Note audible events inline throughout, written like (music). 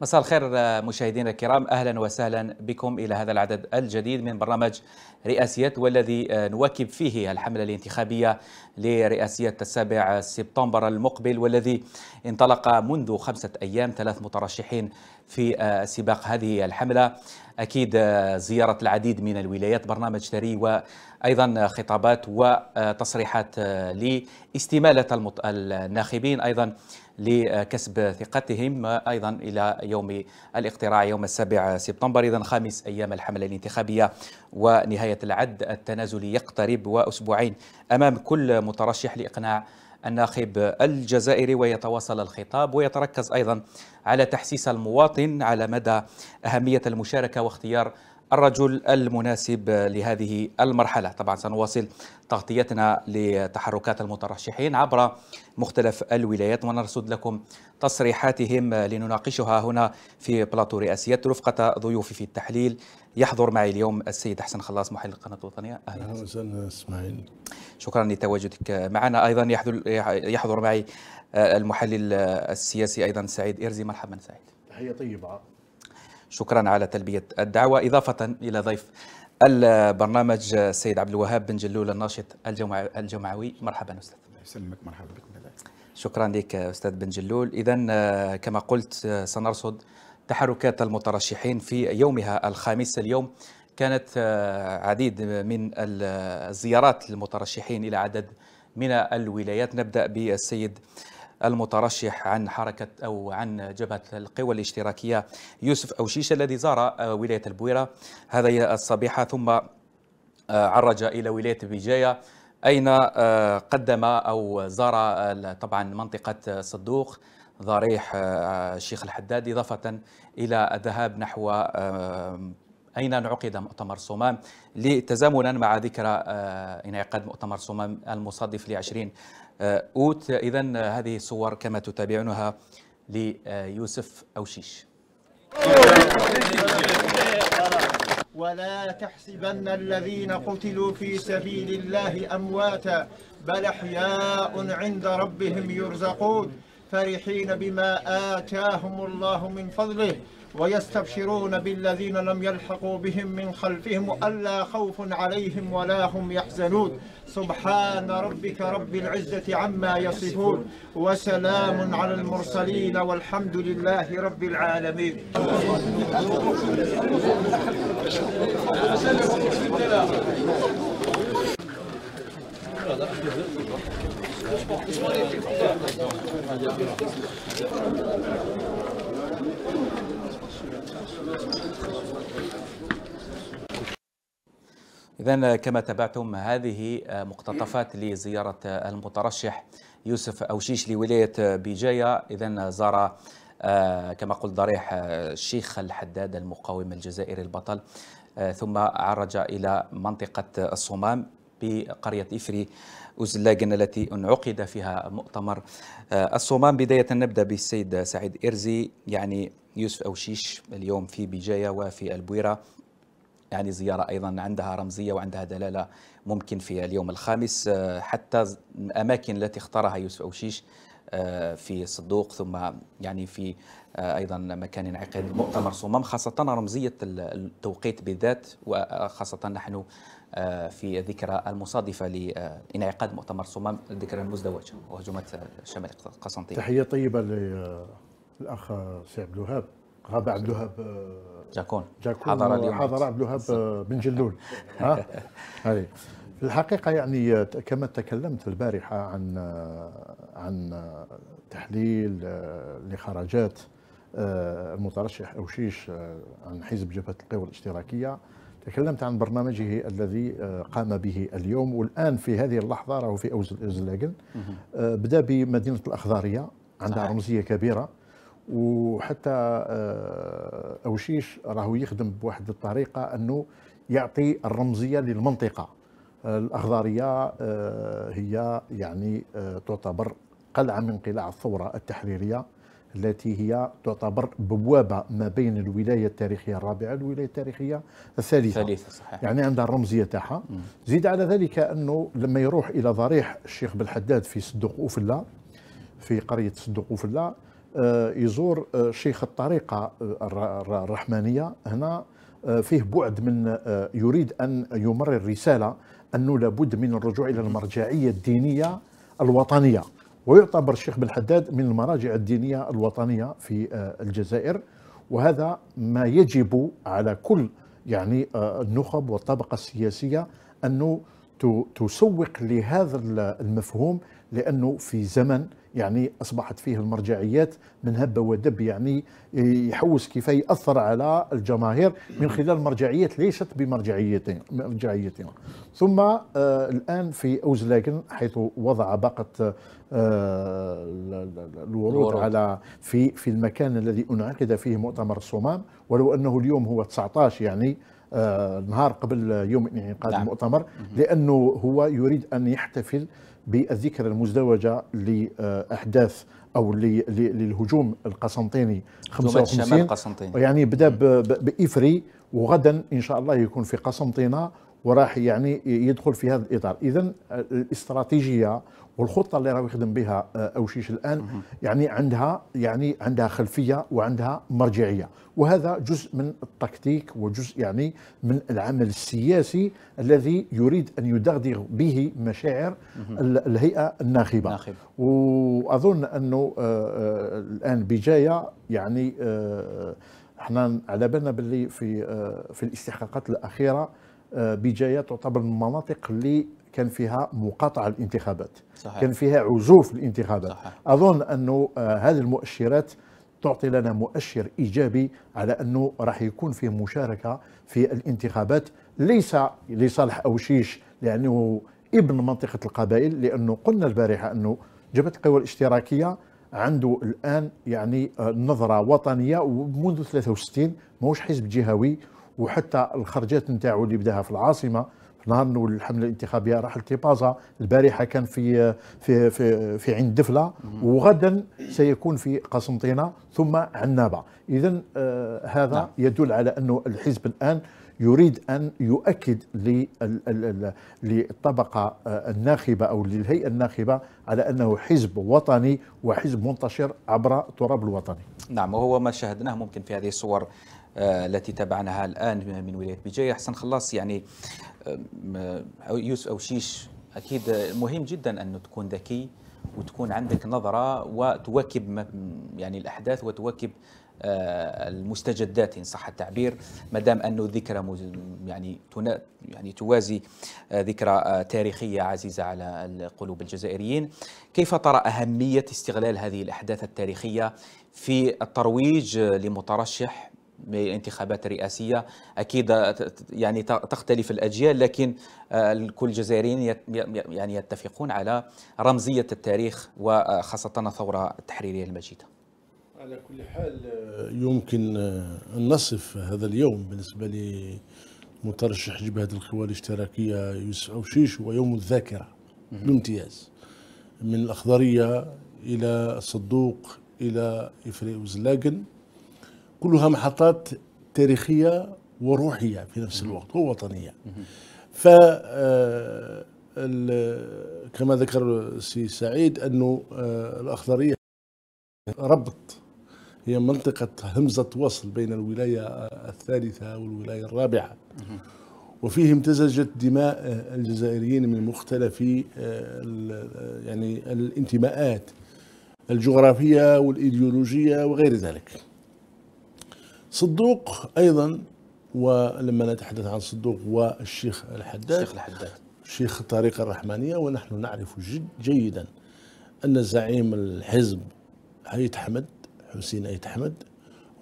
مساء الخير آه، مشاهدينا الكرام اهلا وسهلا بكم الى هذا العدد الجديد من برنامج رئاسيات والذي آه، نواكب فيه الحمله الانتخابيه لرئاسيه السابع سبتمبر المقبل والذي انطلق منذ خمسه ايام ثلاث مترشحين في آه، سباق هذه الحملة أكيد آه، زيارة العديد من الولايات برنامج ثري وأيضا خطابات وتصريحات آه، لاستمالة الناخبين أيضا لكسب ثقتهم أيضا إلى يوم الاقتراع يوم السابع سبتمبر إذا خامس أيام الحملة الانتخابية ونهاية العد التنازلي يقترب وأسبوعين أمام كل مترشح لإقناع الناخب الجزائري ويتواصل الخطاب ويتركز أيضا على تحسيس المواطن على مدى أهمية المشاركة واختيار الرجل المناسب لهذه المرحلة طبعا سنواصل تغطيتنا لتحركات المترشحين عبر مختلف الولايات ونرصد لكم تصريحاتهم لنناقشها هنا في بلاطو رئاسية رفقة ضيوفي في التحليل يحضر معي اليوم السيد حسن خلاص محلل القناة الوطنية أهلا وسهلا إسماعيل شكرا لتواجدك معنا أيضا يحضر, يحضر معي المحلل السياسي أيضا سعيد إرزي مرحبا سعيد تحية طيبة شكرا على تلبية الدعوة إضافة إلى ضيف البرنامج السيد عبد الوهاب بن جلول الناشط الجمعوي مرحبا أستاذ الله يسلمك مرحبا بكم شكرا لك أستاذ بن جلول إذا كما قلت سنرصد تحركات المترشحين في يومها الخامس اليوم كانت عديد من الزيارات للمترشحين إلى عدد من الولايات نبدأ بالسيد المترشح عن حركة أو عن جبهة القوى الاشتراكية يوسف أوشيش الذي زار آه، ولاية البويرة هذا الصبيحة ثم آه، عرج إلى ولاية بجاية أين آه، قدم أو زار طبعا منطقة صدوق ضريح الشيخ الحداد إضافة إلى الذهاب نحو أين انعقد مؤتمر صمام لتزامنا مع ذكرى انعقاد مؤتمر صمام المصادف ل 20 آه، أوت إذا هذه الصور كما تتابعونها ليوسف أوشيش ولا تحسبن الذين قتلوا في سبيل الله أمواتا بل أحياء عند ربهم يرزقون فرحين بما آتاهم الله من فضله ويستبشرون بالذين لم يلحقوا بهم من خلفهم ألا خوف عليهم ولا هم يحزنون سبحان ربك رب العزة عما يصفون وسلام على المرسلين والحمد لله رب العالمين إذا كما تابعتم هذه مقتطفات لزيارة المترشح يوسف أوشيش لولاية بجاية إذا زار آه، كما قلت ضريح آه، الشيخ الحداد المقاوم الجزائري البطل آه، ثم عرج إلى منطقة الصمام بقرية إفري أوزلاجن التي انعقد فيها مؤتمر آه، الصومان بداية نبدأ بالسيد سعيد إرزي يعني يوسف أوشيش اليوم في بجاية وفي البويرة يعني زيارة أيضا عندها رمزية وعندها دلالة ممكن في اليوم الخامس آه، حتى الأماكن التي اختارها يوسف أوشيش آه، في صدوق ثم يعني في ايضا مكان انعقاد مؤتمر صمام خاصه رمزيه التوقيت بالذات وخاصه نحن آه، في الذكرى المصادفة لانعقاد مؤتمر صمام الذكرى المزدوجة وهجومات شمال قسنطينة تحية طيبة للأخ سي عبد الوهاب غاب عبد الوهاب آه، جاكون جاكون حضر اليوم حضر عبد الوهاب بن آه، جلول (laughs) ها هاي في الحقيقة يعني كما تكلمت البارحة عن عن تحليل لخرجات المترشح أوشيش عن حزب جبهة القوى الاشتراكية تكلمت عن برنامجه الذي آه، قام به اليوم والآن في هذه اللحظة راه في اوز الازلاجن آه، بدأ بمدينة الأخضرية عندها صحيح. رمزية كبيرة وحتى آه، أوشيش راهو يخدم بواحد الطريقة أنه يعطي الرمزية للمنطقة الأخضرية هي يعني تعتبر قلعة من قلاع الثورة التحريرية التي هي تعتبر بوابة ما بين الولاية التاريخية الرابعة والولاية التاريخية الثالثة الثالثة صحيح يعني عندها الرمزية تاعها زيد على ذلك أنه لما يروح إلى ضريح الشيخ بالحداد في صدق أوفلا في قرية صدق أوفلا آه، يزور آه، شيخ الطريقة آه، الرحمانية هنا فيه بعد من يريد أن يمرر رسالة أنه لابد من الرجوع إلى المرجعية الدينية الوطنية ويعتبر الشيخ بن حداد من المراجع الدينية الوطنية في آه، الجزائر وهذا ما يجب على كل يعني آه، النخب والطبقة السياسية أنه تسوق لهذا المفهوم لأنه في زمن يعني أصبحت فيه المرجعيات من هب ودب يعني يحوس كيف يأثر على الجماهير من خلال مرجعيات ليست بمرجعيتين مرجعيتين ثم آه، الآن في اوزلاكن حيث وضع باقة آه، الورود على في في المكان الذي انعقد فيه مؤتمر الصمام ولو انه اليوم هو 19 يعني آه نهار قبل يوم انعقاد نعم. المؤتمر لانه هو يريد ان يحتفل بالذكرى المزدوجة لأحداث أو للهجوم القسنطيني 55 يعني بدأ بإفري وغدا إن شاء الله يكون في قسنطينة وراح يعني يدخل في هذا الاطار اذا الاستراتيجيه والخطه اللي راهو يخدم بها اوشيش الان يعني عندها يعني عندها خلفيه وعندها مرجعيه وهذا جزء من التكتيك وجزء يعني من العمل السياسي الذي يريد ان يدغدغ به مشاعر الهيئه الناخبه ناخب. واظن انه آه، آه، الان بجايه يعني آه، احنا على بالنا باللي في في الاستحقاقات الاخيره آه، بجايه تعتبر من المناطق اللي كان فيها مقاطعه الانتخابات صحيح. كان فيها عزوف الانتخابات صحيح. اظن انه آه، هذه المؤشرات تعطي لنا مؤشر ايجابي على انه راح يكون فيه مشاركه في الانتخابات ليس لصالح اوشيش لانه ابن منطقه القبائل لانه قلنا البارحه انه جبهه القوى الاشتراكيه عنده الان يعني آه، نظره وطنيه ومنذ 63 ماهوش حزب جهوي وحتى الخرجات نتاعو اللي بداها في العاصمه في نهار الاول الحمله الانتخابيه راح لتيبازا البارحه كان في في في في عين دفله وغدا سيكون في قسنطينه ثم عنابه اذا آه هذا نعم. يدل على انه الحزب الان يريد أن يؤكد للطبقة آه، الناخبة أو للهيئة الناخبة على أنه حزب وطني وحزب منتشر عبر التراب الوطني نعم وهو ما شاهدناه ممكن في هذه الصور آه، التي تابعناها الآن من ولاية بجاية حسن خلاص يعني آه، يوسف أوشيش أكيد مهم جدا أن تكون ذكي وتكون عندك نظرة وتواكب يعني الأحداث وتواكب آه، المستجدات ان صح التعبير ما دام انه ذكرى يعني يعني توازي آه، ذكرى آه، تاريخيه عزيزه على قلوب الجزائريين كيف ترى اهميه استغلال هذه الاحداث التاريخيه في الترويج لمترشح انتخابات رئاسية أكيد يعني تختلف الأجيال لكن كل الجزائريين يعني يتفقون على رمزية التاريخ وخاصة الثورة التحريرية المجيدة على كل حال آه، يمكن آه، أن نصف هذا اليوم بالنسبة لمترشح جبهة القوى الاشتراكية يوسف أوشيش هو يوم الذاكرة بامتياز من الأخضرية إلى الصدوق إلى إفريق وزلاقن كلها محطات تاريخية وروحية في نفس الوقت ووطنية ف آه، كما ذكر السي سعيد أنه الأخضرية ربط هي منطقة همزة وصل بين الولاية الثالثة والولاية الرابعة وفيه امتزجت دماء الجزائريين من مختلف آه، آه، يعني الانتماءات الجغرافية والإيديولوجية وغير ذلك صدوق أيضا ولما نتحدث عن صدوق والشيخ الحداد الشيخ الحداد شيخ الطريقة الرحمانية ونحن نعرف جيدا أن زعيم الحزب هيث حمد حسين أيت حمد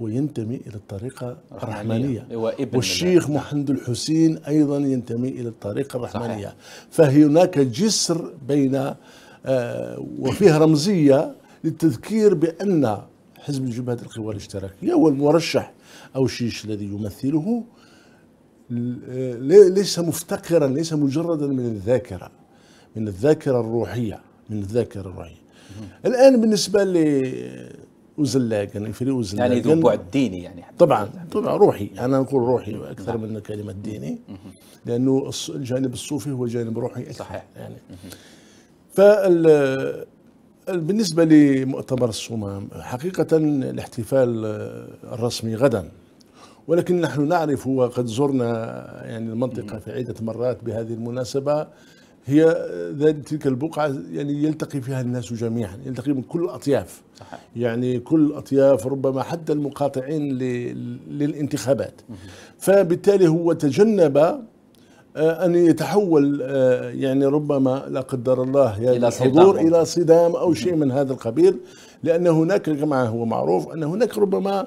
وينتمي إلى الطريقة الرحمانية والشيخ محمد الحسين أيضا ينتمي إلى الطريقة الرحمانية صحيح. فهناك جسر بين آه، وفيه رمزية للتذكير بأن حزب جبهة القوى الاشتراكية والمرشح أو الشيش الذي يمثله ليس مفتقرا ليس مجردا من الذاكرة من الذاكرة الروحية من الذاكرة الروحية الآن بالنسبة ل وزلاقن الفريق وزلاقن يعني ذو بعد ديني يعني طبعا طبعا روحي انا اقول روحي اكثر من كلمه ديني لانه الجانب الصوفي هو جانب روحي صحيح يعني ف بالنسبة لمؤتمر الصمام حقيقة الاحتفال الرسمي غدا ولكن نحن نعرف وقد زرنا يعني المنطقة في عدة مرات بهذه المناسبة هي آه، تلك البقعة يعني يلتقي فيها الناس جميعا يلتقي من كل الأطياف صحيح. يعني كل الأطياف ربما حتى المقاطعين للانتخابات فبالتالي هو تجنب آه، أن يتحول آه، يعني ربما لا قدر الله يعني إلى صدام إلى صدام أو شيء من هذا القبيل لأن هناك كما هو معروف أن هناك ربما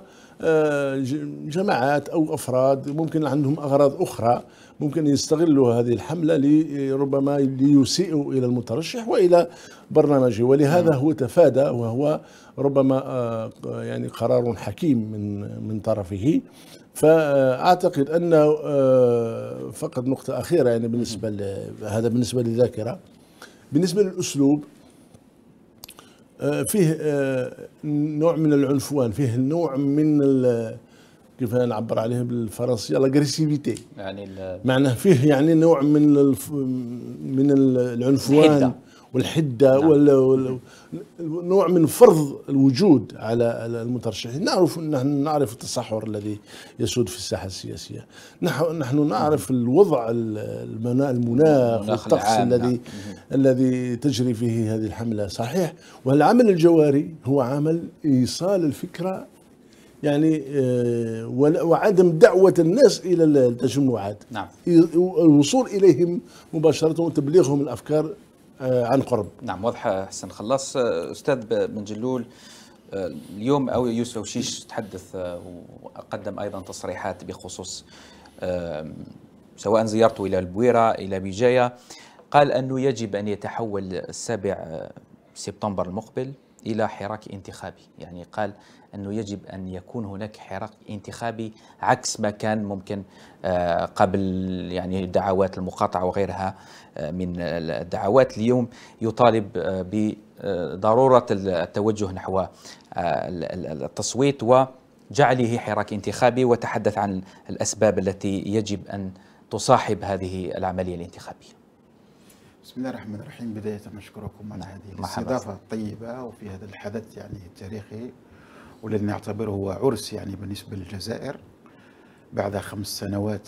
جماعات أو أفراد ممكن عندهم أغراض أخرى ممكن يستغلوا هذه الحملة لربما ليسيئوا إلى المترشح وإلى برنامجه ولهذا نعم. هو تفادى وهو ربما آه، يعني قرار حكيم من من طرفه فأعتقد أن آه، فقط نقطة أخيرة يعني بالنسبة هذا بالنسبة للذاكرة بالنسبة للأسلوب آه، فيه نوع من العنفوان فيه نوع من كيف نعبر عليه بالفرنسيه لاغريسيفيتي يعني معناه فيه يعني نوع من الف... من العنفوان الحدة. والحده نعم. وال... وال... نوع من فرض الوجود على المترشحين نعرف نحن نعرف التصحر الذي يسود في الساحه السياسيه نحن نحن نعرف الوضع المناخ والطقس نعم. الذي نعم. الذي تجري فيه هذه الحمله صحيح والعمل الجواري هو عمل ايصال الفكره يعني آه، وعدم دعوة الناس إلى التجمعات نعم. الوصول إليهم مباشرة وتبليغهم الأفكار آه، عن قرب نعم واضحة حسن خلاص آه، أستاذ بن جلول اليوم أو يوسف وشيش تحدث وقدم أيضا تصريحات بخصوص سواء زيارته إلى البويرة إلى بجاية قال أنه يجب أن يتحول السابع سبتمبر المقبل إلى حراك انتخابي يعني قال أنه يجب أن يكون هناك حراك انتخابي عكس ما كان ممكن آه، قبل يعني دعوات المقاطعة وغيرها آه، من الدعوات اليوم يطالب آه، بضرورة التوجه نحو التصويت وجعله حراك انتخابي وتحدث عن الأسباب التي يجب أن تصاحب هذه العملية الانتخابية بسم الله الرحمن الرحيم بداية نشكركم على نعم، هذه الاستضافة الطيبة وفي هذا الحدث يعني التاريخي والذي نعتبره هو عرس يعني بالنسبة للجزائر بعد خمس سنوات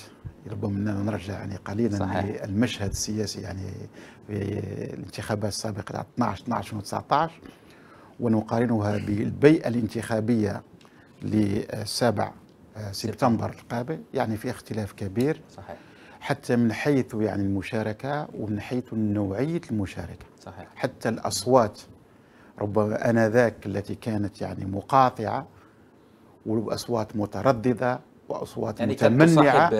ربما اننا نرجع يعني قليلا صحيح. للمشهد السياسي يعني في الانتخابات السابقه 12 12 و 19 ونقارنها بالبيئه الانتخابيه ل 7 آه، سبتمبر القابل يعني في اختلاف كبير صحيح حتى من حيث يعني المشاركه ومن حيث نوعيه المشاركه صحيح حتى الاصوات ربما آنذاك التي كانت يعني مقاطعة وأصوات مترددة وأصوات يعني متمنعة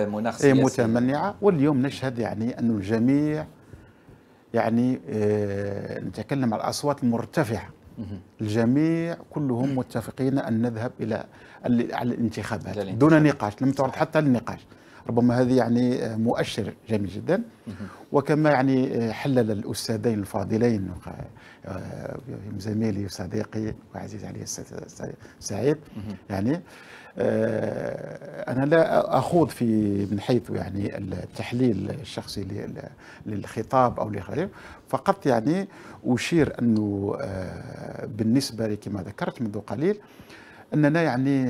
إيه، متمنعة واليوم نشهد يعني أن الجميع يعني آه نتكلم على الأصوات المرتفعة الجميع كلهم متفقين أن نذهب إلى الانتخابات دون نقاش لم تعرض حتى للنقاش ربما هذه يعني آه، مؤشر جميل جدا وكما يعني آه، حلل الاستاذين الفاضلين آه، زميلي وصديقي وعزيز علي سعيد يعني انا لا اخوض في من حيث يعني التحليل الشخصي للخطاب او لغيره فقط يعني اشير انه بالنسبه كما ذكرت منذ قليل اننا يعني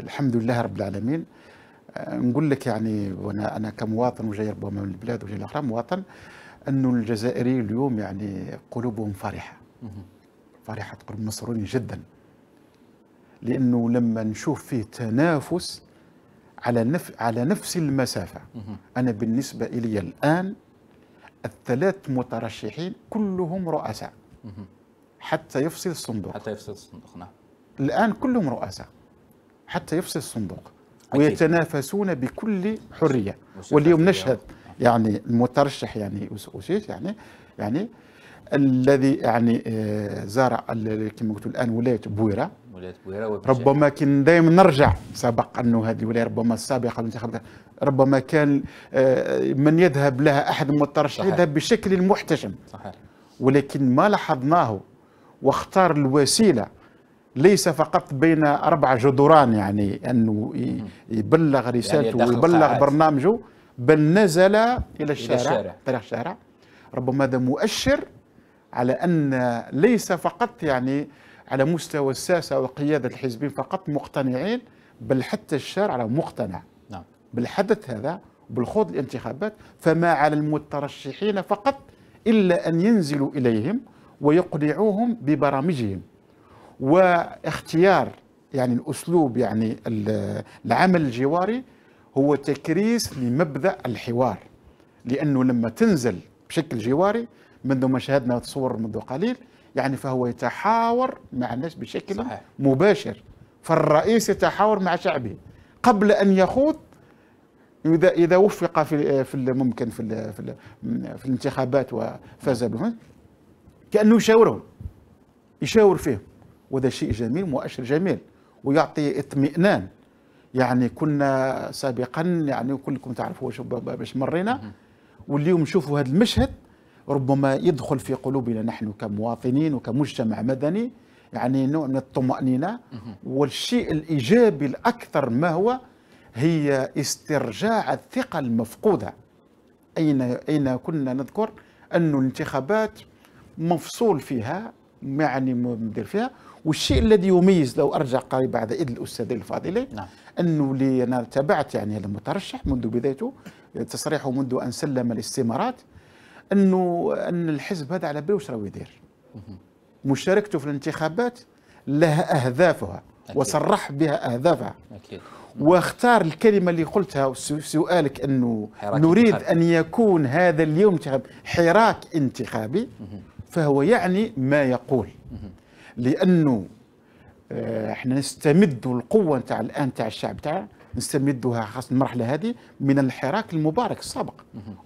الحمد لله رب العالمين نقول لك يعني وانا انا كمواطن وجاي ربما من البلاد وجاي الاخرى مواطن انه الجزائري اليوم يعني قلوبهم فرحه فرحه قلوب مسرورين جدا لانه لما نشوف فيه تنافس على نف على نفس المسافه انا بالنسبه الي الان الثلاث مترشحين كلهم رؤساء حتى يفصل الصندوق حتى يفصل الصندوق نعم الان كلهم رؤساء حتى يفصل الصندوق ويتنافسون بكل حريه واليوم نشهد يعني المترشح يعني اوسيس يعني يعني الذي يعني آه، زار كما قلت الان ولايه بويره ربما كان دائما نرجع سبق انه هذه الولايه ربما السابقه الانتخابات ربما كان آه، من يذهب لها احد المترشحين يذهب بشكل محتشم صحيح ولكن ما لاحظناه واختار الوسيله ليس فقط بين أربع جدران يعني أنه يبلغ يعني رسالته يعني ويبلغ برنامجه بل نزل إلى الشارع إلى الشارع ربما هذا مؤشر على أن ليس فقط يعني على مستوى الساسة وقياده الحزبين فقط مقتنعين بل حتى الشارع مقتنع نعم. بالحدث هذا بالخوض الانتخابات فما على المترشحين فقط إلا أن ينزلوا إليهم ويقنعوهم ببرامجهم واختيار يعني الأسلوب يعني العمل الجواري هو تكريس لمبدأ الحوار لأنه لما تنزل بشكل جواري منذ ما شاهدنا تصور منذ قليل يعني فهو يتحاور مع الناس بشكل صحيح. مباشر فالرئيس يتحاور مع شعبه قبل أن يخوض إذا إذا وفق في في ممكن في في, في الانتخابات وفاز بهم كأنه يشاورهم يشاور فيهم وده شيء جميل مؤشر جميل ويعطي اطمئنان يعني كنا سابقا يعني كلكم تعرفوا باش مرينا واليوم نشوفوا هذا المشهد ربما يدخل في قلوبنا نحن كمواطنين وكمجتمع مدني يعني نوع من الطمأنينة والشيء الإيجابي الأكثر ما هو هي استرجاع الثقة المفقودة أين أين كنا نذكر أن الانتخابات مفصول فيها يعني مدير فيها والشيء الذي يميز لو ارجع قريب بعد اذن الاستاذ الفاضله نعم. انه اللي انا تابعت يعني المترشح منذ بدايته تصريحه منذ ان سلم الاستمارات انه ان الحزب هذا على باله واش راهو يدير مشاركته في الانتخابات لها اهدافها أكيد. وصرح بها اهدافها أكيد. واختار الكلمه اللي قلتها سؤالك انه نريد انتخابي. ان يكون هذا اليوم حراك انتخابي فهو يعني ما يقول لانه آه، احنا نستمد القوه نتاع الان تاع الشعب تاعنا نستمدها خاصة المرحلة هذه من الحراك المبارك السابق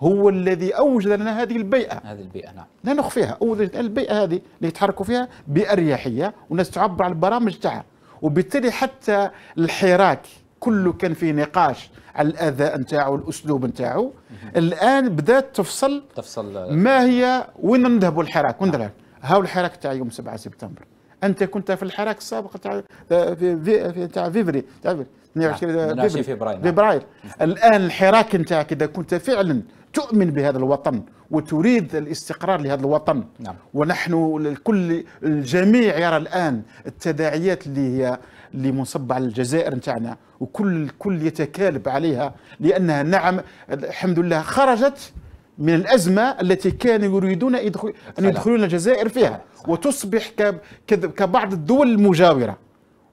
هو الذي أوجد لنا هذه البيئة هذه البيئة نعم لا نخفيها أوجد البيئة هذه اللي يتحركوا فيها بأريحية والناس تعبر على البرامج تاعها وبالتالي حتى الحراك كله كان فيه نقاش على الاذى نتاعو الاسلوب نتاعو الان بدات تفصل تفصل ما هي وين نذهبوا الحراك وين نعم. هاو الحراك تاع يوم 7 سبتمبر انت كنت في الحراك السابق تاع آه، في تاع فيفري تاع 22 فبراير فبراير الان الحراك نتاعك اذا كنت فعلا تؤمن بهذا الوطن وتريد الاستقرار لهذا الوطن نعم. ونحن الكل الجميع يرى الان التداعيات اللي هي اللي منصبه على الجزائر نتاعنا وكل كل يتكالب عليها لانها نعم الحمد لله خرجت من الأزمة التي كانوا يريدون أن يدخلون الجزائر فيها وتصبح كبعض الدول المجاورة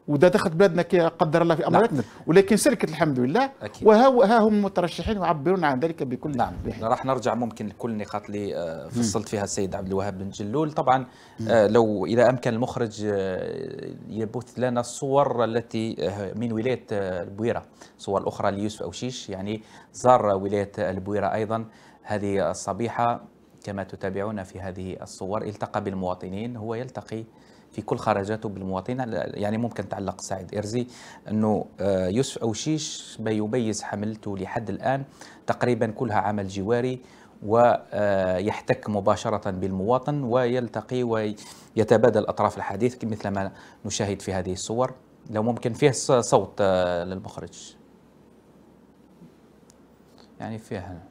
وده دخلت بلادنا قدر الله في امرتنا نعم. ولكن سلكت الحمد لله أكيد. وها هم المترشحين يعبرون عن ذلك بكل نعم راح نرجع ممكن لكل النقاط اللي آه، فصلت فيها السيد عبد الوهاب بن جلول طبعا آه، لو اذا امكن المخرج آه، يبث لنا الصور التي من ولايه البويره صور اخرى ليوسف اوشيش يعني زار ولايه البويره ايضا هذه الصبيحة كما تتابعون في هذه الصور التقى بالمواطنين هو يلتقي في كل خرجاته بالمواطنين يعني ممكن تعلق سعيد إرزي أنه آه، يوسف أوشيش بيبيز حملته لحد الآن تقريبا كلها عمل جواري ويحتك آه، مباشرة بالمواطن ويلتقي ويتبادل أطراف الحديث مثل ما نشاهد في هذه الصور لو ممكن فيه صوت آه، للمخرج يعني فيها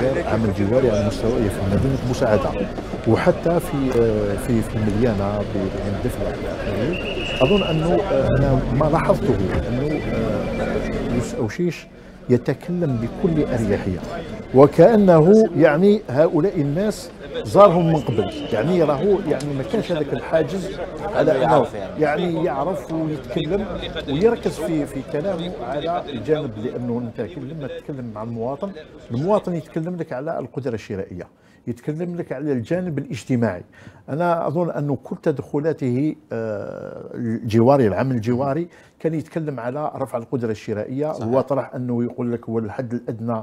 دار عمل جواري يعني على مستوى إيه؟ في مدينه مساعده وحتى في آه، في في المليانه بعين الدفن والى اخره اظن انه آه، انا ما لاحظته انه آه، يوسف اوشيش يتكلم بكل اريحيه وكانه يعني هؤلاء الناس زارهم من قبل يعني راهو يعني ما كانش هذاك الحاجز على انه يعني. يعني يعرف ويتكلم ويركز في في كلامه على الجانب لانه انت لما تتكلم مع المواطن المواطن يتكلم لك على القدره الشرائيه يتكلم لك على الجانب الاجتماعي انا اظن انه كل تدخلاته آه، الجواري العمل الجواري كان يتكلم على رفع القدره الشرائيه صحيح. هو طرح انه يقول لك هو الحد الادنى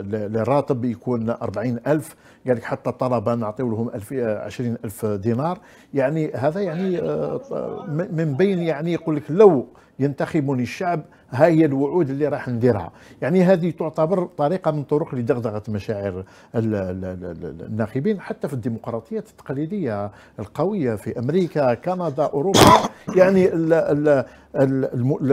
للراتب آه، يكون 40000 قال لك حتى الطلبه نعطيو لهم 20000 دينار يعني هذا يعني آه، من بين يعني يقول لك لو ينتخبني الشعب ها هي الوعود اللي راح نديرها يعني هذه تعتبر طريقة من طرق لدغدغة مشاعر الناخبين حتى في الديمقراطيات التقليدية القوية في أمريكا كندا أوروبا يعني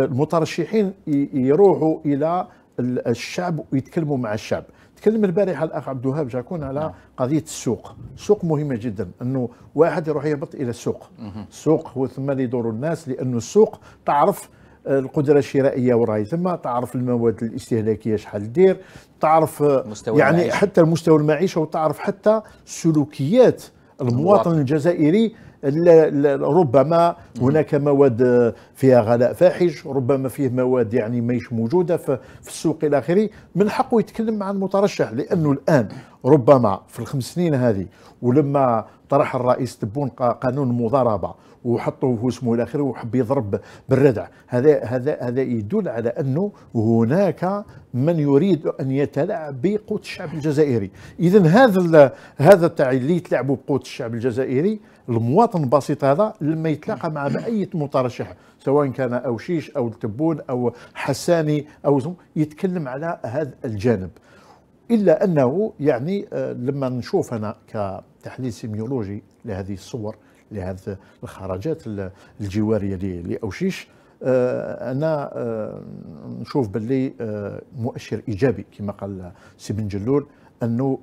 المترشحين يروحوا إلى الشعب ويتكلموا مع الشعب تكلم البارحه الاخ عبد الوهاب جاكون على نعم. قضيه السوق السوق مهمه جدا انه واحد يروح يهبط الى السوق السوق هو ثم اللي يدور الناس لانه السوق تعرف القدره الشرائيه وراي تما تعرف المواد الاستهلاكيه شحال دير تعرف مستوى يعني المعيشة. حتى المستوى المعيشه وتعرف حتى سلوكيات المواطن الجزائري ربما هناك مواد فيها غلاء فاحش ربما فيه مواد يعني ماهيش موجوده في السوق الى اخره من حقه يتكلم عن المترشح لانه الان ربما في الخمس سنين هذه ولما طرح الرئيس تبون قانون المضاربه وحطوا في اسمه الى اخره وحب يضرب بالردع هذا هذا هذا يدل على انه هناك من يريد ان يتلاعب بقوت الشعب الجزائري اذا هذا هذا تاع اللي يتلاعبوا بقوت الشعب الجزائري المواطن البسيط هذا لما يتلاقى مع اي مترشح سواء كان اوشيش او التبون او حساني او زم يتكلم على هذا الجانب الا انه يعني آه، لما نشوف انا كتحليل سيميولوجي لهذه الصور لهذه الخرجات الجواريه لاوشيش آه، انا آه، نشوف باللي مؤشر ايجابي كما قال سي بن جلول انه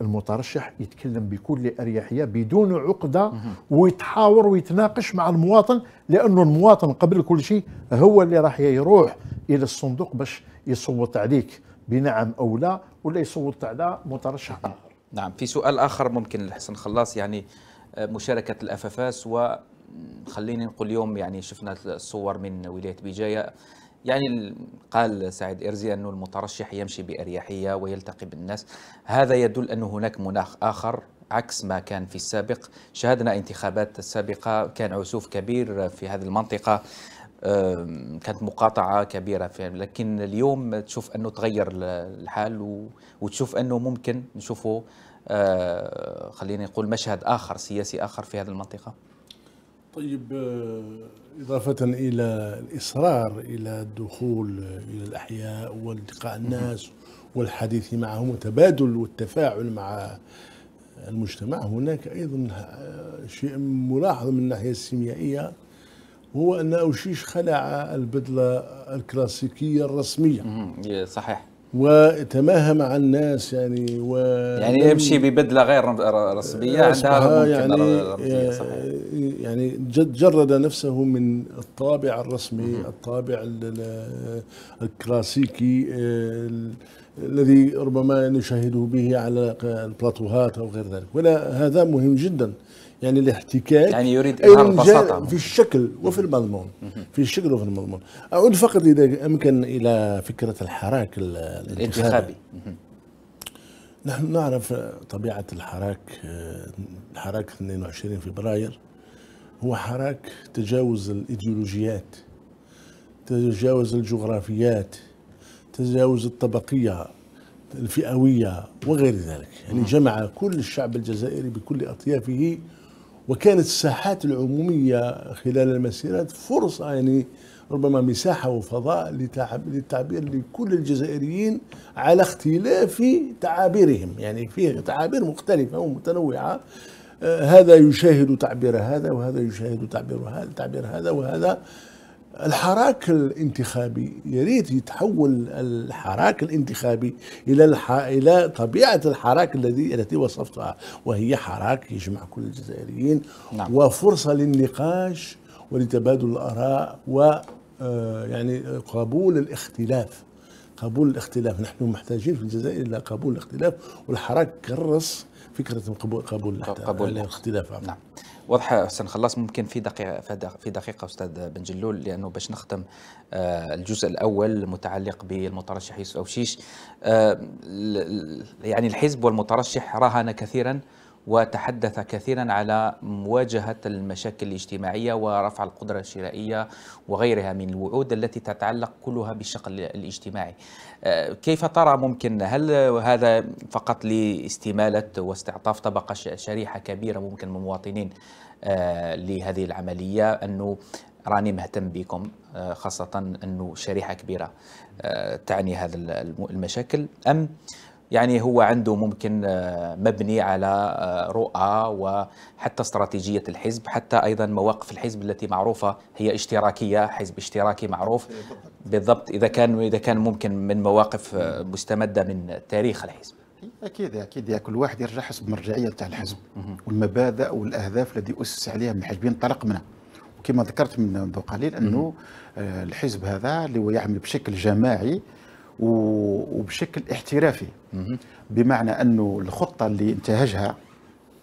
المترشح يتكلم بكل اريحيه بدون عقده ويتحاور ويتناقش مع المواطن لانه المواطن قبل كل شيء هو اللي راح يروح الى الصندوق باش يصوت عليك بنعم او لا ولا يصوت على مترشح اخر. نعم في سؤال اخر ممكن لحسن خلاص يعني آه، مشاركه الافافاس و خليني وخليني نقول اليوم يعني شفنا الصور من ولايه بجايه يعني قال سعيد إرزي أنه المترشح يمشي بأريحية ويلتقي بالناس هذا يدل أن هناك مناخ آخر عكس ما كان في السابق شاهدنا انتخابات السابقة كان عسوف كبير في هذه المنطقة كانت مقاطعة كبيرة لكن اليوم تشوف أنه تغير الحال وتشوف أنه ممكن نشوفه آه، خليني نقول مشهد آخر سياسي آخر في هذه المنطقة طيب آه، إضافة إلى الإصرار إلى الدخول آه، إلى الأحياء والتقاء الناس والحديث معهم وتبادل والتفاعل مع المجتمع هناك أيضا آه، شيء ملاحظ من الناحية السيميائية هو أن أوشيش خلع البدلة الكلاسيكية الرسمية إيه، صحيح وتماهى مع الناس يعني و يعني يمشي ببدله غير رسميه عندها يعني آه، يعني جرد نفسه من الطابع الرسمي الطابع الكلاسيكي آه، الذي ربما نشاهده به على البلاطوهات او غير ذلك ولا هذا مهم جدا يعني الاحتكاك يعني يريد إظهار البساطة في الشكل وفي المضمون في الشكل وفي المضمون أعود فقط إذا أمكن إلى فكرة الحراك الانتخابي نحن نعرف طبيعة الحراك الحراك 22 فبراير هو حراك تجاوز الإيديولوجيات تجاوز الجغرافيات تجاوز الطبقية الفئوية وغير ذلك يعني جمع كل الشعب الجزائري بكل أطيافه وكانت الساحات العمومية خلال المسيرات فرصة يعني ربما مساحة وفضاء للتعبير لكل الجزائريين على اختلاف تعابيرهم يعني فيه تعابير مختلفة ومتنوعة آه، هذا يشاهد تعبير هذا وهذا يشاهد تعبير هذا تعبير هذا وهذا الحراك الانتخابي يا ريت يتحول الحراك الانتخابي الى الح... الى طبيعه الحراك الذي التي وصفتها وهي حراك يجمع كل الجزائريين نعم. وفرصه للنقاش ولتبادل الاراء و آه، يعني قبول الاختلاف قبول الاختلاف نحن محتاجين في الجزائر الى قبول الاختلاف والحراك كرس فكره قبول, قبول الاختلاف نعم واضحه حسن خلاص ممكن في دقيقه في دقيقه استاذ بن جلول لانه باش نختم آه، الجزء الاول المتعلق بالمترشح يوسف اوشيش آه، يعني الحزب والمترشح راهن كثيرا وتحدث كثيرا على مواجهة المشاكل الاجتماعية ورفع القدرة الشرائية وغيرها من الوعود التي تتعلق كلها بالشكل الاجتماعي آه، كيف ترى ممكن هل هذا فقط لاستمالة واستعطاف طبقة شريحة كبيرة ممكن من المواطنين آه، لهذه العملية أنه راني مهتم بكم آه، خاصة أنه شريحة كبيرة تعني هذا المشاكل أم يعني هو عنده ممكن آه، مبني على آه، رؤى وحتى استراتيجية الحزب حتى أيضا مواقف الحزب التي معروفة هي اشتراكية حزب اشتراكي معروف بالضبط إذا كان إذا كان ممكن من مواقف آه، مستمدة من تاريخ الحزب اكيد اكيد كل واحد يرجع حسب المرجعيه تاع الحزب والمبادئ والاهداف التي اسس عليها من حزب ينطلق منها وكما ذكرت منذ قليل انه الحزب هذا اللي هو يعمل بشكل جماعي وبشكل احترافي بمعنى انه الخطه اللي انتهجها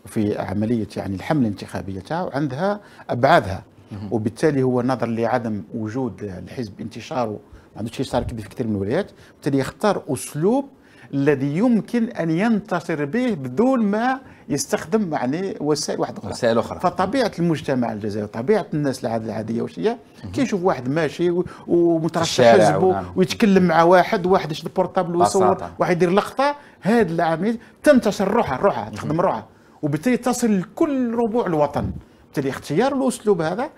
في عمليه يعني الحمله الانتخابيه تاعو عندها ابعادها وبالتالي هو نظر لعدم وجود الحزب انتشاره ما عندوش صار كذا في كثير من الولايات بالتالي يختار اسلوب الذي يمكن ان ينتصر به بدون ما يستخدم يعني وسائل واحد اخرى وسائل اخرى فطبيعه المجتمع الجزائري طبيعه الناس العاديه واش هي كي يشوف واحد ماشي ومترشح حزبه نعم. ويتكلم مع واحد واحد يشد بورتابل ويصور واحد يدير لقطه هذه العمليه تنتشر روحها روحها تخدم روحها وبالتالي تصل لكل ربوع الوطن بالتالي اختيار الاسلوب هذا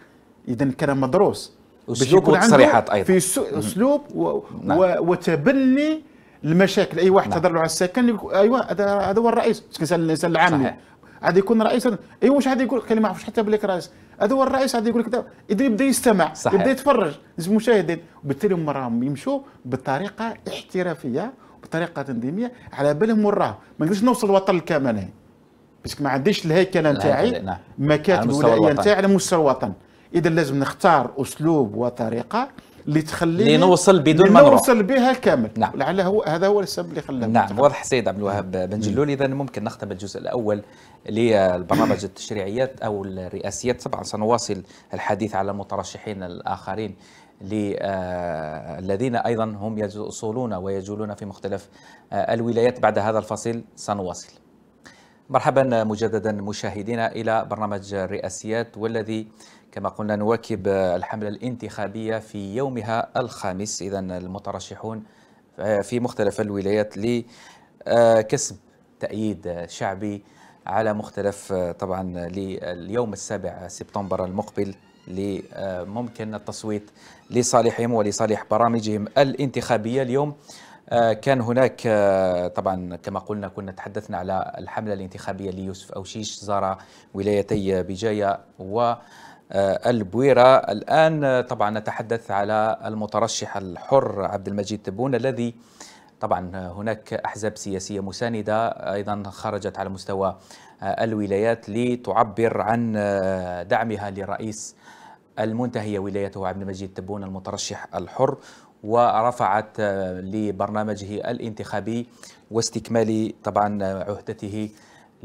اذا كان مدروس اسلوب وتصريحات ايضا في اسلوب و... نعم. وتبني المشاكل اي واحد نعم. تهضر له على السكن ايوا هذا هو الرئيس الانسان الانسان العام غادي يكون رئيس اي أيوة، واش غادي يقول كلمه ما عرفش حتى بلي رئيس هذا هو الرئيس غادي يقول لك اذا يبدا يستمع صحيح. يبدا يتفرج المشاهدين وبالتالي هم راهم يمشوا بطريقه احترافيه بطريقه تنظيميه على بالهم وراه ما نقدرش نوصل الوطن الكامل باسكو ما عنديش الهيكله نتاعي مكاتب الولايه نتاعي على مستوى الوطن اذا لازم نختار اسلوب وطريقه لتخليني لنوصل بدون ما نوصل بها كامل نعم لعل هو هذا هو السبب اللي خلانا نعم واضح سيد عبد الوهاب نعم. بن جلول اذا ممكن نختم الجزء الاول للبرنامج التشريعيات او الرئاسيات طبعا سنواصل الحديث على المترشحين الاخرين آه، الذين ايضا هم يصولون ويجولون في مختلف آه، الولايات بعد هذا الفصل سنواصل مرحبا مجددا مشاهدينا الى برنامج الرئاسيات والذي كما قلنا نواكب الحملة الانتخابية في يومها الخامس إذا المترشحون في مختلف الولايات لكسب تأييد شعبي على مختلف طبعا لليوم السابع سبتمبر المقبل ممكن التصويت لصالحهم ولصالح برامجهم الانتخابية اليوم كان هناك طبعا كما قلنا كنا تحدثنا على الحملة الانتخابية ليوسف أوشيش زار ولايتي بجاية و آه، البويرة الآن آه، طبعا نتحدث على المترشح الحر عبد المجيد تبون الذي طبعا هناك أحزاب سياسية مساندة أيضا خرجت على مستوى آه، الولايات لتعبر عن دعمها لرئيس المنتهية ولايته عبد المجيد تبون المترشح الحر ورفعت لبرنامجه الانتخابي واستكمال طبعا عهدته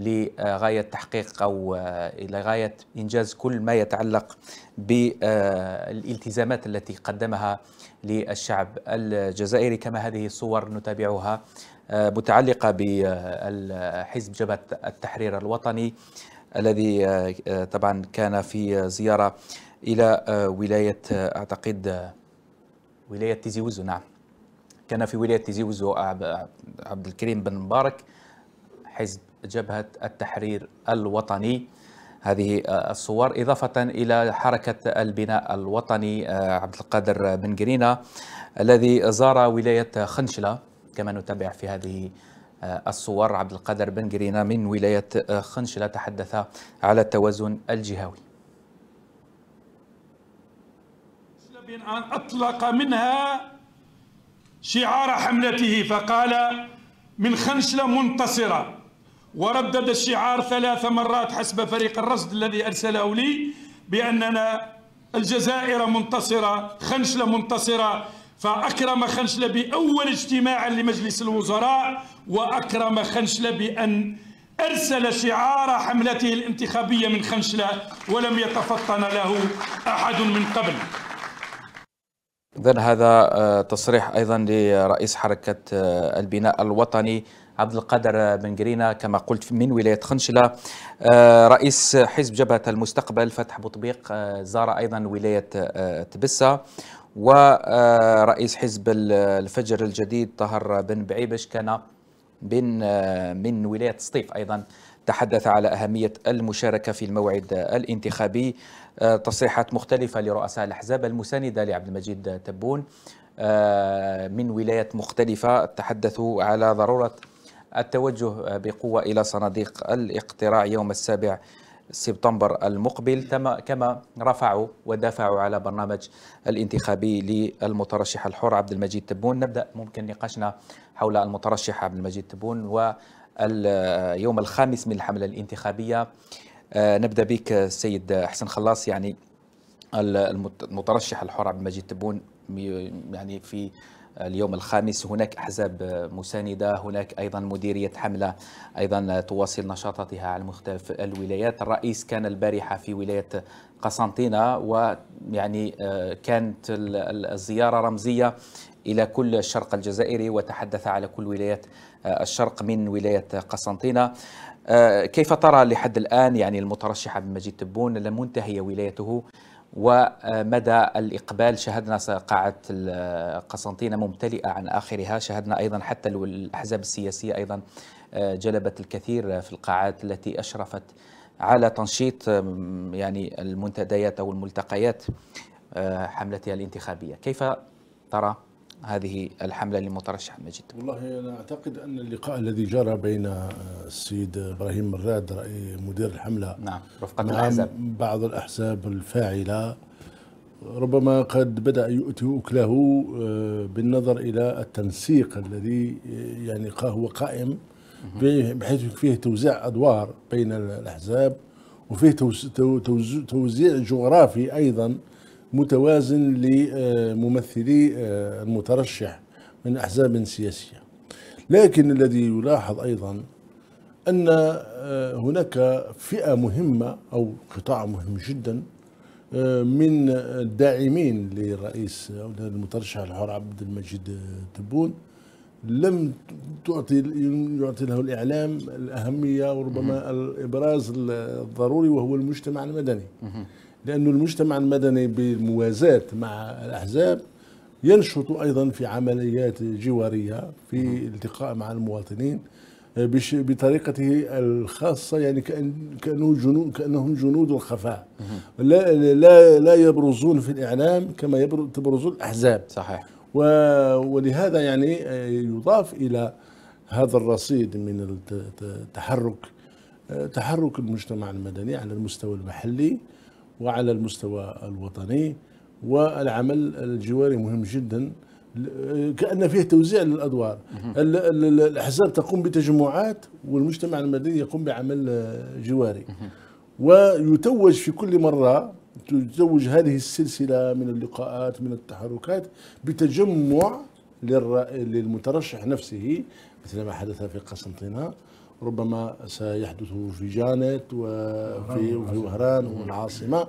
لغايه تحقيق او الى آه، غايه انجاز كل ما يتعلق بالالتزامات التي قدمها للشعب الجزائري كما هذه الصور نتابعها آه، متعلقه بحزب جبهه التحرير الوطني الذي آه، طبعا كان في زياره الى ولايه اعتقد ولايه تيزي وزو نعم كان في ولايه تيزي وزو عبد الكريم بن مبارك حزب جبهة التحرير الوطني هذه الصور إضافة إلى حركة البناء الوطني آه، عبد القادر بن جرينا الذي زار ولاية خنشلة كما نتابع في هذه آه، الصور عبد القادر بن جرينا من ولاية آه، خنشلة تحدث على التوازن الجهوي أن أطلق منها شعار حملته فقال من خنشلة منتصرة وردد الشعار ثلاث مرات حسب فريق الرصد الذي أرسله لي بأننا الجزائر منتصرة خنشلة منتصرة فأكرم خنشلة بأول اجتماع لمجلس الوزراء وأكرم خنشلة بأن أرسل شعار حملته الانتخابية من خنشلة ولم يتفطن له أحد من قبل إذا هذا آه، تصريح أيضا لرئيس حركة آه، البناء الوطني عبد القادر بن جرينا كما قلت من ولاية خنشلة آه، رئيس حزب جبهة المستقبل فتح بوطبيق آه، زار أيضا ولاية آه، تبسة ورئيس حزب الفجر الجديد طهر بن بعيبش كان من من ولاية سطيف أيضا تحدث على أهمية المشاركة في الموعد الانتخابي تصريحات مختلفة لرؤساء الأحزاب المساندة لعبد المجيد تبون من ولايات مختلفة تحدثوا على ضرورة التوجه بقوة إلى صناديق الاقتراع يوم السابع سبتمبر المقبل كما رفعوا ودافعوا على برنامج الانتخابي للمترشح الحر عبد المجيد تبون نبدأ ممكن نقاشنا حول المترشح عبد المجيد تبون واليوم الخامس من الحملة الانتخابية آه، نبدأ بك السيد حسن خلاص يعني المترشح الحر عبد المجيد تبون يعني في اليوم الخامس هناك أحزاب مساندة هناك أيضا مديرية حملة أيضا تواصل نشاطاتها على مختلف الولايات الرئيس كان البارحة في ولاية قسنطينة ويعني آه، كانت الزيارة رمزية إلى كل الشرق الجزائري وتحدث على كل ولايات آه، الشرق من ولاية قسنطينة آه، كيف ترى لحد الآن يعني المترشحة بمجيد تبون لم منتهي ولايته ومدى الإقبال شهدنا قاعة قسنطينة ممتلئة عن آخرها شهدنا أيضا حتى الأحزاب السياسية أيضا آه، جلبت الكثير في القاعات التي أشرفت على تنشيط يعني المنتديات أو الملتقيات آه، حملتها الانتخابية كيف ترى هذه الحملة لمترشح المجد والله أنا أعتقد أن اللقاء الذي جرى بين السيد إبراهيم مراد رأي مدير الحملة نعم رفقة نعم، الأحزاب بعض الأحزاب الفاعلة ربما قد بدأ يؤتي أكله آه، بالنظر إلى التنسيق الذي آه، يعني هو قائم بحيث فيه توزيع أدوار بين الأحزاب وفيه توزيع جغرافي أيضا متوازن لممثلي آه، المترشح من أحزاب سياسية لكن الذي يلاحظ أيضا أن آه، هناك فئة مهمة أو قطاع مهم جدا آه، من الداعمين لرئيس أو للمترشح الحر عبد المجيد تبون لم تعطي يعطي له الاعلام الاهميه وربما الابراز الضروري وهو المجتمع المدني لأنه المجتمع المدني بالموازاة مع الأحزاب ينشط أيضا في عمليات جوارية في التقاء مع المواطنين آه، بطريقته الخاصه يعني كأن كانه جنود كانهم جنود الخفاء لا لا لا يبرزون في الاعلام كما تبرز الاحزاب صحيح ولهذا يعني آه، يضاف الى هذا الرصيد من التحرك آه، تحرك المجتمع المدني على المستوى المحلي وعلى المستوى الوطني والعمل الجواري مهم جدا كأن فيه توزيع للأدوار الأحزاب تقوم بتجمعات والمجتمع المدني يقوم بعمل جواري ويتوج في كل مرة تتوج هذه السلسلة من اللقاءات من التحركات بتجمع للمترشح نفسه مثل ما حدث في قسنطينة ربما سيحدث في جانت وفي نعم، نعم. وهران نعم. والعاصمة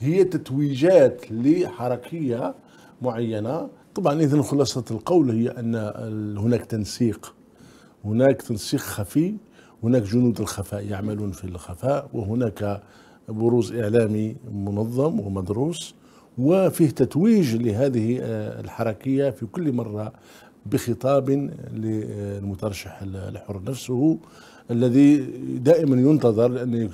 هي تتويجات لحركية معينة طبعا إذا خلاصة القول هي أن هناك تنسيق هناك تنسيق خفي هناك جنود الخفاء يعملون في الخفاء وهناك بروز إعلامي منظم ومدروس وفيه تتويج لهذه آه، الحركية في كل مرة بخطاب للمترشح الحر نفسه الذي دائما ينتظر لانه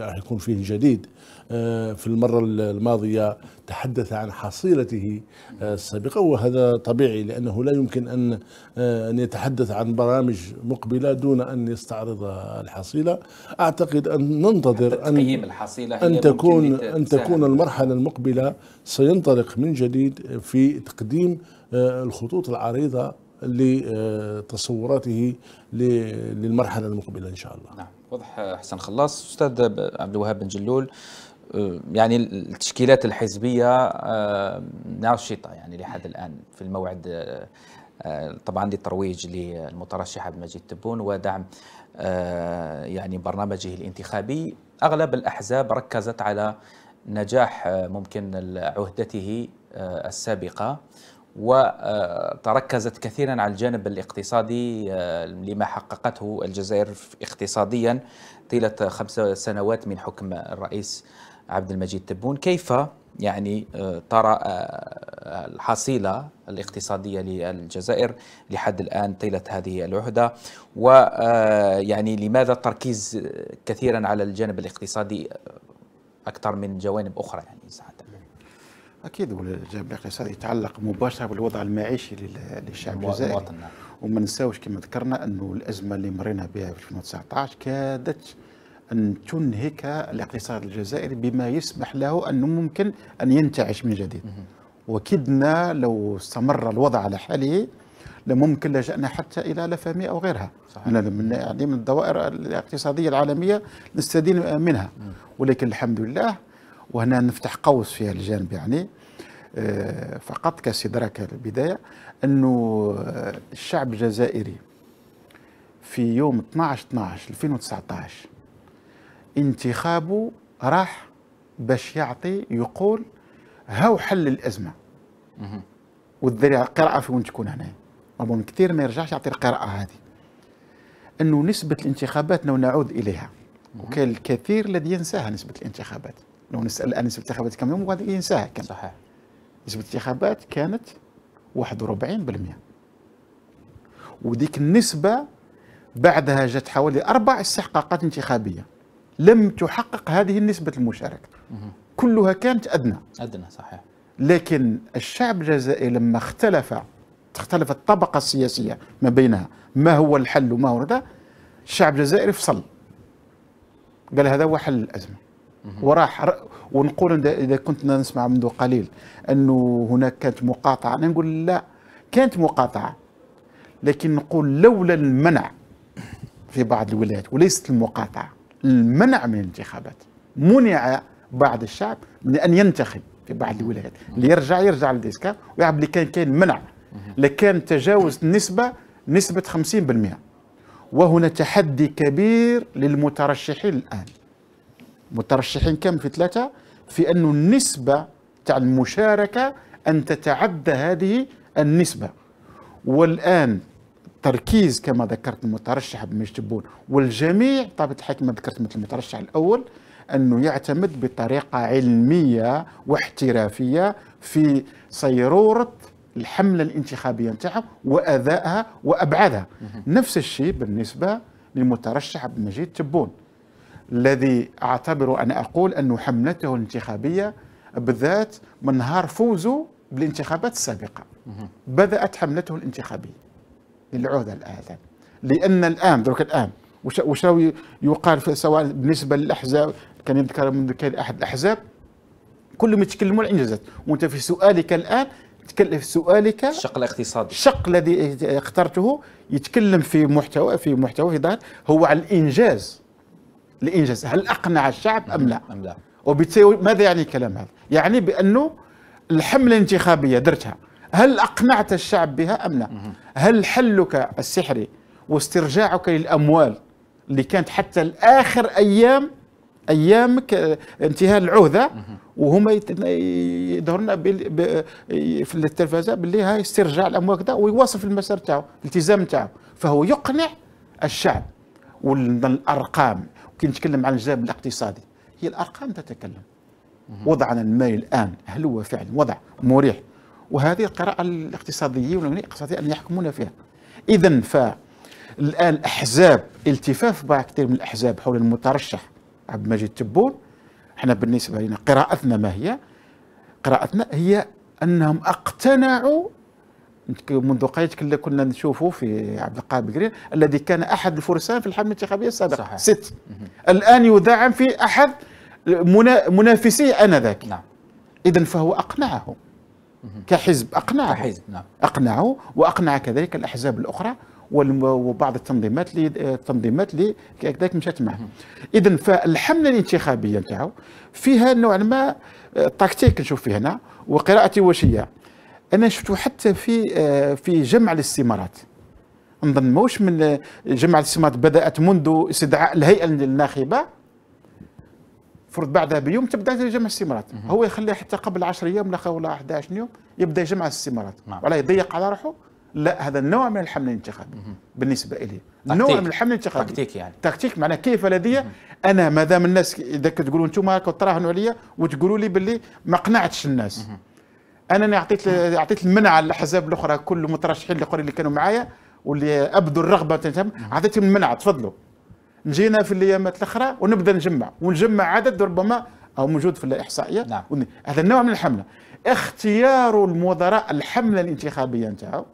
راح يكون فيه جديد آه، في المره الماضيه تحدث عن حصيلته آه، السابقه وهذا طبيعي لانه لا يمكن ان آه، ان يتحدث عن برامج مقبله دون ان يستعرض الحصيله اعتقد ان ننتظر ان الحصيله ان تكون ان تكون المرحله المقبله سينطلق من جديد في تقديم الخطوط العريضه لتصوراته للمرحله المقبله ان شاء الله. نعم واضح حسن خلاص استاذ عبد الوهاب بن جلول أه، يعني التشكيلات الحزبيه أه، ناشطه يعني لحد الان في الموعد أه، طبعا للترويج للمترشح عبد المجيد تبون ودعم يعني برنامجه الانتخابي اغلب الاحزاب ركزت على نجاح ممكن عهدته السابقه وتركزت كثيرا على الجانب الاقتصادي آه، لما حققته الجزائر اقتصاديا طيلة خمس سنوات من حكم الرئيس عبد المجيد تبون كيف يعني آه، ترى آه، الحصيلة الاقتصادية للجزائر لحد الآن طيلة هذه العهدة ويعني لماذا التركيز كثيرا على الجانب الاقتصادي أكثر من جوانب أخرى يعني ساعتها اكيد والجانب الاقتصادي يتعلق مباشره بالوضع المعيشي للشعب الجزائري نعم. وما ننساوش كما ذكرنا انه الازمه اللي مرينا بها في 2019 كادت ان تنهك الاقتصاد الجزائري بما يسمح له انه ممكن ان ينتعش من جديد وكدنا لو استمر الوضع على حاله لممكن لجأنا حتى إلى لفامي أو غيرها صحيح. من يعني من الدوائر الاقتصادية العالمية نستدين منها ولكن الحمد لله وهنا نفتح قوس في هذا الجانب يعني آه، فقط كاستدراك البداية أنه آه، الشعب الجزائري في يوم 12-12-2019 انتخابه راح باش يعطي يقول هاو حل الأزمة والذريعة القراءة في وين تكون هنا المهم كثير ما يرجعش يعطي القراءة هذه أنه نسبة الانتخابات لو نعود إليها وكان الكثير الذي ينساها نسبة الانتخابات لو نسال الان نسبه الانتخابات كم يوم وهذا ينساها كان صحيح نسبه الانتخابات كانت 41% وديك النسبه بعدها جت حوالي اربع استحقاقات انتخابيه لم تحقق هذه النسبه المشاركه كلها كانت ادنى ادنى صحيح لكن الشعب الجزائري لما اختلف تختلف الطبقه السياسيه ما بينها ما هو الحل وما هو الشعب الجزائري فصل قال هذا هو حل الازمه وراح ونقول اذا كنت نسمع منذ قليل انه هناك كانت مقاطعه انا نقول لا كانت مقاطعه لكن نقول لولا المنع في بعض الولايات وليست المقاطعه المنع من الانتخابات منع بعض الشعب من ان ينتخب في بعض الولايات اللي يرجع يرجع للديسكا ويعرف اللي كان كاين منع لكان تجاوز النسبه نسبه 50% وهنا تحدي كبير للمترشحين الان مترشحين كم في ثلاثة في أنه النسبة تاع المشاركة أن تتعدى هذه النسبة والآن التركيز كما ذكرت المترشح بن جبون والجميع طابت الحكمة ذكرت مثل المترشح الأول أنه يعتمد بطريقة علمية واحترافية في صيرورة الحملة الانتخابية نتاعها وأدائها وأبعادها نفس الشيء بالنسبة للمترشح بن مجيد تبون الذي أعتبر أن أقول أن حملته الانتخابية بالذات من نهار فوزه بالانتخابات السابقة بدأت حملته الانتخابية للعوده الآن لأن الآن درك الآن وش يقال سواء بالنسبة للأحزاب كان يذكر من ذكر أحد الأحزاب كلهم يتكلموا عن الانجازات وانت في سؤالك الان تكلم في سؤالك الشق الاقتصادي الشق الذي اخترته يتكلم في محتوى في محتوى في هو على الانجاز لإنجاز هل أقنع الشعب أم لا أم لا وبالتالي ماذا يعني الكلام هذا يعني بأنه الحملة الانتخابية درتها هل أقنعت الشعب بها أم لا هل حلك السحري واسترجاعك للأموال اللي كانت حتى الآخر أيام ايامك انتهاء العهده وهما يظهرنا في التلفزه باللي هاي استرجاع الاموال كذا ويواصف المسار تاعو الالتزام تاعو فهو يقنع الشعب والارقام كي نتكلم عن الجانب الاقتصادي هي الارقام تتكلم وضعنا المالي الان هل هو فعلا وضع مريح وهذه القراءه الاقتصاديين والاقتصاديين ان يحكمون فيها اذا ف الان الاحزاب التفاف بعض كثير من الاحزاب حول المترشح عبد المجيد تبون احنا بالنسبه لنا قراءتنا ما هي؟ قراءتنا هي انهم اقتنعوا منذ قيد كنا نشوفه في عبد القادر بكري الذي كان احد الفرسان في الحمله الانتخابيه السابقه صحيح. ست الان يدعم في احد منافسيه انذاك نعم اذا فهو اقنعه كحزب اقنعه كحزب نعم اقنعه واقنع كذلك الاحزاب الاخرى وبعض التنظيمات اللي التنظيمات اللي كذلك مشات معه اذا فالحمله الانتخابيه نتاعو فيها نوعا ما تكتيك آه، نشوف فيه هنا وقراءتي وشيه انا شفته حتى في آه، في جمع الاستمارات نظن موش من آه، جمع الاستمارات بدات منذ استدعاء الهيئه الناخبه فرض بعدها بيوم تبدا جمع الاستمارات هو يخليها حتى قبل 10 ايام ولا 11 يوم يبدا جمع الاستمارات نعم. ولا يضيق على روحه لا هذا نوع من الحمل الانتخابي بالنسبه الي نوع من الحمل الانتخابي تكتيك يعني تكتيك معناه كيف لدي انا ما دام الناس اذا كتقولوا انتم راكم تراهنوا عليا وتقولوا لي باللي ما قنعتش الناس مه. انا اعطيت اعطيت المنع للاحزاب الاخرى كل المترشحين الاخرين اللي كانوا معايا واللي ابدوا الرغبه تنتم اعطيتهم المنع تفضلوا نجينا في الايامات الاخرى ونبدا نجمع ونجمع عدد ربما او موجود في الاحصائيه نعم. هذا النوع من الحمله اختيار المدراء الحمله الانتخابيه نتاعو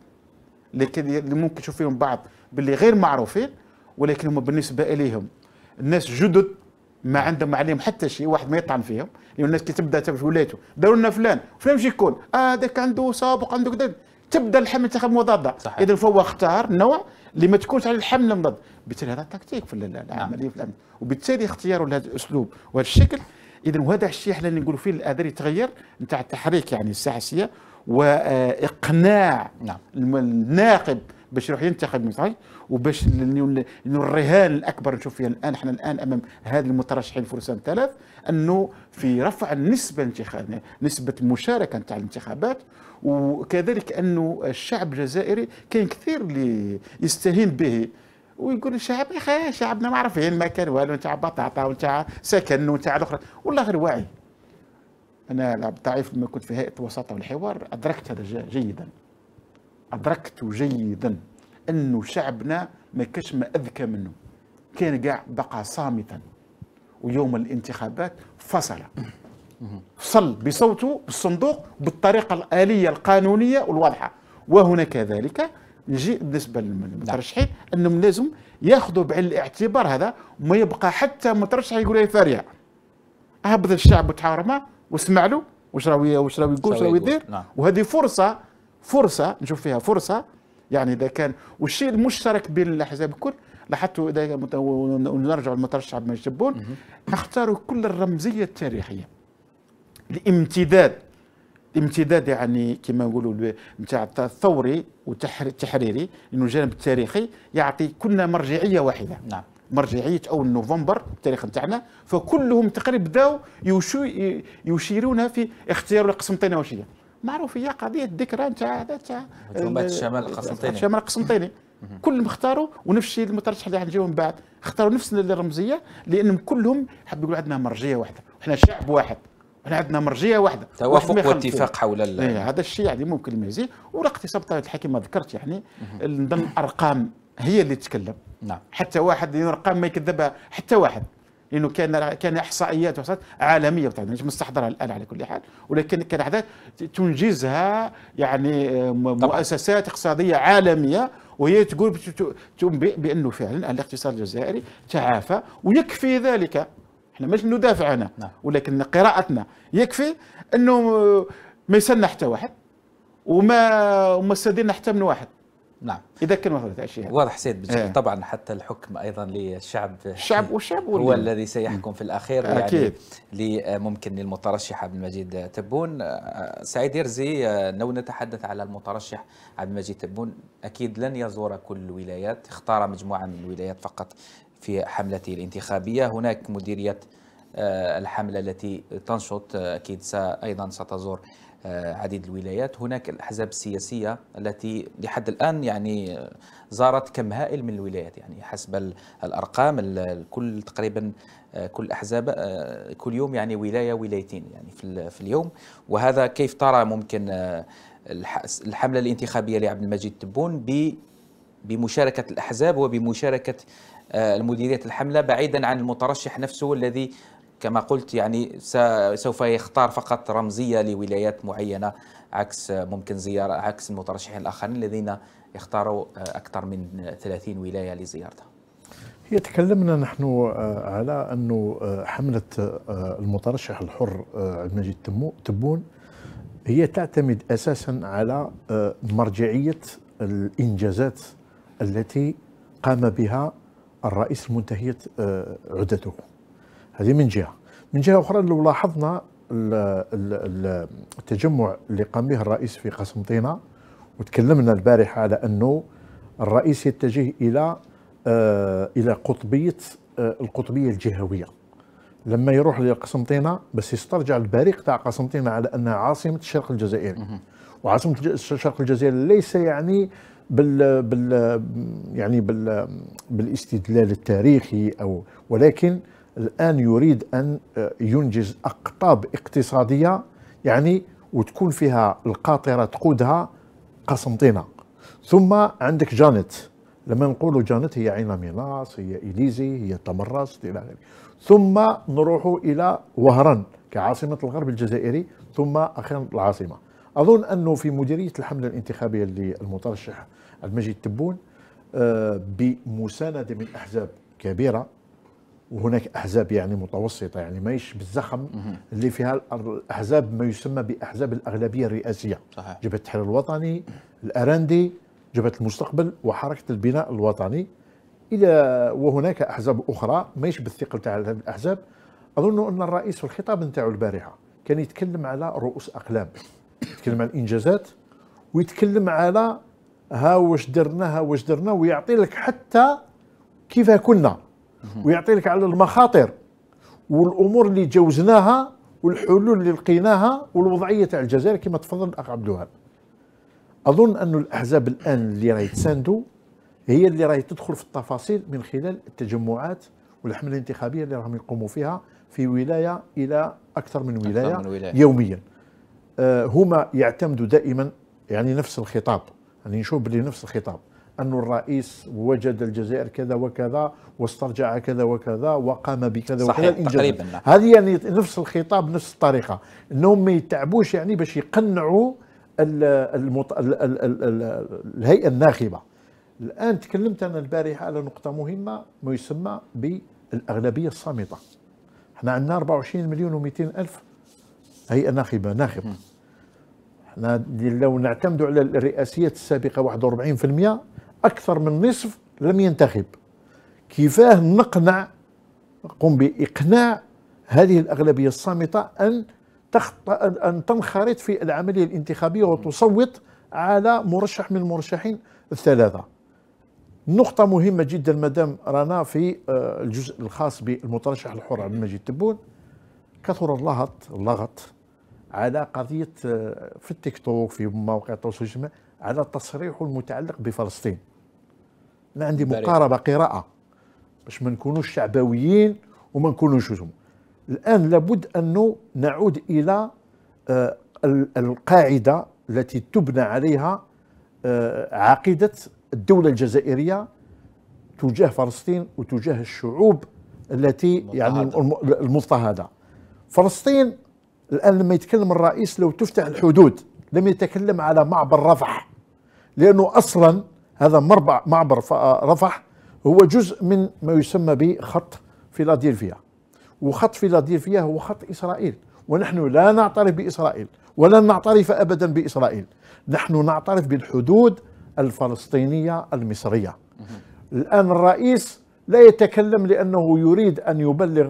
اللي ممكن تشوف فيهم بعض باللي غير معروفين ولكن هم بالنسبه اليهم الناس جدد ما عندهم عليهم حتى شيء واحد ما يطعن فيهم لان الناس كي تبدا في ولايته داروا لنا فلان فلان مش يكون اه ذاك عنده سابق عنده كذا تبدا الحمله تاخذ مضاده اذا فهو اختار نوع اللي ما تكونش على الحمله مضاده بالتالي هذا تكتيك في نعم. العمليه في الامن وبالتالي اختياره لهذا الاسلوب وهذا الشكل اذا وهذا الشيء احنا اللي نقولوا فيه الاذان يتغير نتاع التحريك يعني السياسيه واقناع نعم. الناخب باش يروح ينتخب من صحيح وباش الرهان الاكبر نشوف فيها الان احنا الان امام هذه المترشحين فرسان ثلاث انه في رفع النسبه الانتخابيه نسبه المشاركه نتاع الانتخابات وكذلك انه الشعب الجزائري كان كثير اللي يستهين به ويقول الشعب يا اخي شعبنا ما عارفين ما كان والو نتاع بطاطا ونتاع سكن ونتاع الاخرى والله غير واعي انا الضعيف لما كنت في هيئه الوساطه والحوار ادركت هذا جيدا أدركت جيدا أنه شعبنا ما كاش ما أذكى منه كان قاع بقى صامتا ويوم الانتخابات فصل فصل بصوته بالصندوق بالطريقة الآلية القانونية والواضحة وهنا كذلك نجي بالنسبة نعم. للمترشحين أنهم لازم ياخذوا بعين الاعتبار هذا وما يبقى حتى مترشح يقول لي ثريا هبذ الشعب وتحارمه واسمع له واش راهو واش راهو يقول واش راهو يدير نعم. وهذه فرصة فرصه نشوف فيها فرصه يعني اذا كان والشيء المشترك بين الاحزاب الكل لاحظتوا اذا نرجع للمترشح الشعب من الجبون نختاروا كل الرمزيه التاريخيه الامتداد الامتداد يعني كما نقولوا نتاع الثوري والتحريري لانه الجانب التاريخي يعطي كلنا مرجعيه واحده نعم مرجعيه اول نوفمبر التاريخ نتاعنا فكلهم تقريبا بداوا يشيرون في اختيار القسم 22 معروف هي قضيه ذكرى نتاع نتاع الشمال القسنطيني الشمال القسنطيني كلهم اختاروا ونفس الشيء المترشح اللي حنجيو من بعد اختاروا نفس الرمزيه لانهم كلهم حب يقولوا عندنا مرجيه واحده وحنا شعب واحد احنا عندنا مرجيه واحده توافق واتفاق حول ال... إيه هذا الشيء يعني ممكن المزي ورقتي سبطه الحكيم ما ذكرت يعني نظن ارقام هي اللي تتكلم نعم حتى واحد ارقام ما يكذبها حتى واحد لانه كان كان احصائيات عالميه طبعا مش مستحضرها الان على كل حال ولكن كان احداث تنجزها يعني مؤسسات اقتصاديه عالميه وهي تقول تنبئ بانه فعلا الاقتصاد الجزائري تعافى ويكفي ذلك احنا مش ندافع هنا نعم. ولكن قراءتنا يكفي انه ما يسنى حتى واحد وما وما استدينا حتى من واحد نعم كان هذا الشيء واضح سيد بجل. إيه. طبعا حتى الحكم ايضا للشعب الشعب والشعب هو الذي سيحكم في الاخير يعني أكيد. يعني ممكن للمترشح عبد المجيد تبون آه، سعيد يرزي لو آه، نتحدث على المترشح عبد المجيد تبون اكيد لن يزور كل الولايات اختار مجموعه من الولايات فقط في حملته الانتخابيه هناك مديريه آه، الحمله التي تنشط اكيد ايضا ستزور آه، عديد الولايات هناك الأحزاب السياسية التي لحد الآن يعني زارت كم هائل من الولايات يعني حسب الأرقام كل تقريبا آه، كل أحزاب آه، كل يوم يعني ولاية ولايتين يعني في اليوم وهذا كيف ترى ممكن الحملة الانتخابية لعبد المجيد تبون بمشاركة الأحزاب وبمشاركة المديرية الحملة بعيدا عن المترشح نفسه الذي كما قلت يعني سوف يختار فقط رمزيه لولايات معينه عكس ممكن زياره عكس المترشحين الاخرين الذين يختاروا آه، اكثر من 30 ولايه لزيارتها. هي تكلمنا نحن آه، على انه آه، حمله المترشح الحر المجيد تبون هي تعتمد اساسا على مرجعيه الانجازات التي قام بها الرئيس المنتهيه عدته. هذه من جهه من جهه اخرى لو لاحظنا التجمع اللي قام به الرئيس في قسنطينه وتكلمنا البارحه على انه الرئيس يتجه الى آه، الى قطبيه آه، القطبيه الجهويه لما يروح لقسنطينه بس يسترجع البريق تاع قسنطينه على انها عاصمه الشرق الجزائري وعاصمه الشرق الجزائري ليس يعني بال بال يعني بال بالاستدلال التاريخي او ولكن الان يريد ان آه، ينجز اقطاب اقتصاديه يعني وتكون فيها القاطره تقودها قسنطينه ثم عندك جانيت لما نقولوا جانيت هي عين ميناس هي اليزي هي تمرست الى اخره ثم نروح الى وهران كعاصمه الغرب الجزائري ثم اخيرا العاصمه اظن انه في مديريه الحمله الانتخابيه للمترشح المجيد تبون آه، بمسانده من احزاب كبيره وهناك احزاب يعني متوسطه يعني ماهيش بالزخم اللي فيها الاحزاب ما يسمى باحزاب الاغلبيه الرئاسيه صحيح. جبهه التحرير الوطني الارندي جبهه المستقبل وحركه البناء الوطني الى وهناك احزاب اخرى ماهيش بالثقل تاع الاحزاب اظن ان الرئيس في الخطاب نتاعو البارحه كان يتكلم على رؤوس اقلام يتكلم على الانجازات ويتكلم على ها واش درنا ها واش درنا ويعطي لك حتى كيف كنا ويعطي لك على المخاطر والامور اللي جوزناها والحلول اللي لقيناها والوضعيه تاع الجزائر كما تفضل الاخ عبد الوهاب اظن ان الاحزاب الان اللي راهي تساندوا هي اللي راهي تدخل في التفاصيل من خلال التجمعات والحمله الانتخابيه اللي راهم يقوموا فيها في ولايه الى اكثر من ولايه, أكثر من ولاية. يوميا آه هما يعتمدوا دائما يعني نفس الخطاب يعني نشوف بلي نفس الخطاب أن الرئيس وجد الجزائر كذا وكذا واسترجع كذا وكذا وقام بكذا صحيح وكذا تقريبا نعم. هذه يعني نفس الخطاب نفس الطريقة أنهم ما يتعبوش يعني باش يقنعوا المط... الهيئة الناخبة الآن تكلمت أنا البارحة على نقطة مهمة ما يسمى بالأغلبية الصامتة احنا عندنا 24 مليون و200 ألف هيئة ناخبة ناخبة لو نعتمدوا على الرئاسيات السابقة 41% أكثر من نصف لم ينتخب كيفاه نقنع نقوم بإقناع هذه الأغلبية الصامتة أن تخط... أن تنخرط في العملية الانتخابية وتصوت على مرشح من المرشحين الثلاثة نقطة مهمة جدا مدام رانا في آه، الجزء الخاص بالمترشح الحر عبد المجيد تبون كثر اللغط اللغط على قضية آه، في التيك توك في مواقع التواصل الاجتماعي على التصريح المتعلق بفلسطين انا عندي مقاربه قراءه باش ما نكونوش شعبويين وما نكونوش هجوم الان لابد انه نعود الى آه، القاعده التي تبنى عليها آه، عقيده الدوله الجزائريه تجاه فلسطين وتجاه الشعوب التي يعني المضطهده فلسطين الان لما يتكلم الرئيس لو تفتح الحدود لم يتكلم على معبر رفح لانه اصلا هذا مربع معبر رفح هو جزء من ما يسمى بخط فيلادلفيا وخط فيلادلفيا هو خط إسرائيل ونحن لا نعترف بإسرائيل ولن نعترف أبدا بإسرائيل نحن نعترف بالحدود الفلسطينية المصرية الآن الرئيس لا يتكلم لأنه يريد أن يبلغ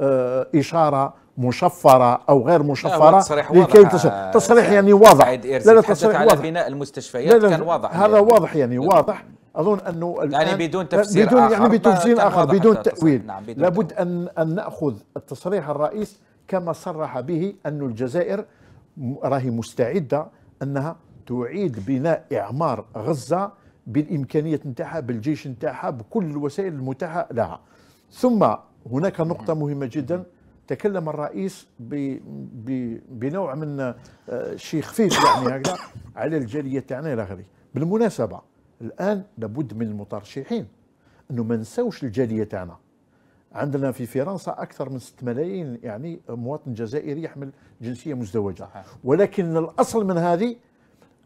آه، إشارة مشفره او غير مشفره آه، تصريح لكي تصريح, تصريح يعني واضح لا لا تصريح واضح على بناء المستشفيات لا لا كان واضح هذا يعني واضح يعني واضح اظن انه يعني بدون تفسير بدون يعني آخر يعني بدون تفسير اخر بدون تاويل نعم بدون لابد ان ان ناخذ التصريح الرئيس كما صرح به ان الجزائر راهي مستعده انها تعيد بناء اعمار غزه بالامكانيات نتاعها بالجيش نتاعها بكل الوسائل المتاحه لها ثم هناك نقطه مهمه جدا تكلم الرئيس بنوع من آه، شيء خفيف يعني هكذا على الجاليه تاعنا يعني الى اخره بالمناسبه الان لابد من المترشحين انه ما نساوش الجاليه تاعنا عندنا في فرنسا اكثر من 6 ملايين يعني مواطن جزائري يحمل جنسيه مزدوجه ولكن الاصل من هذه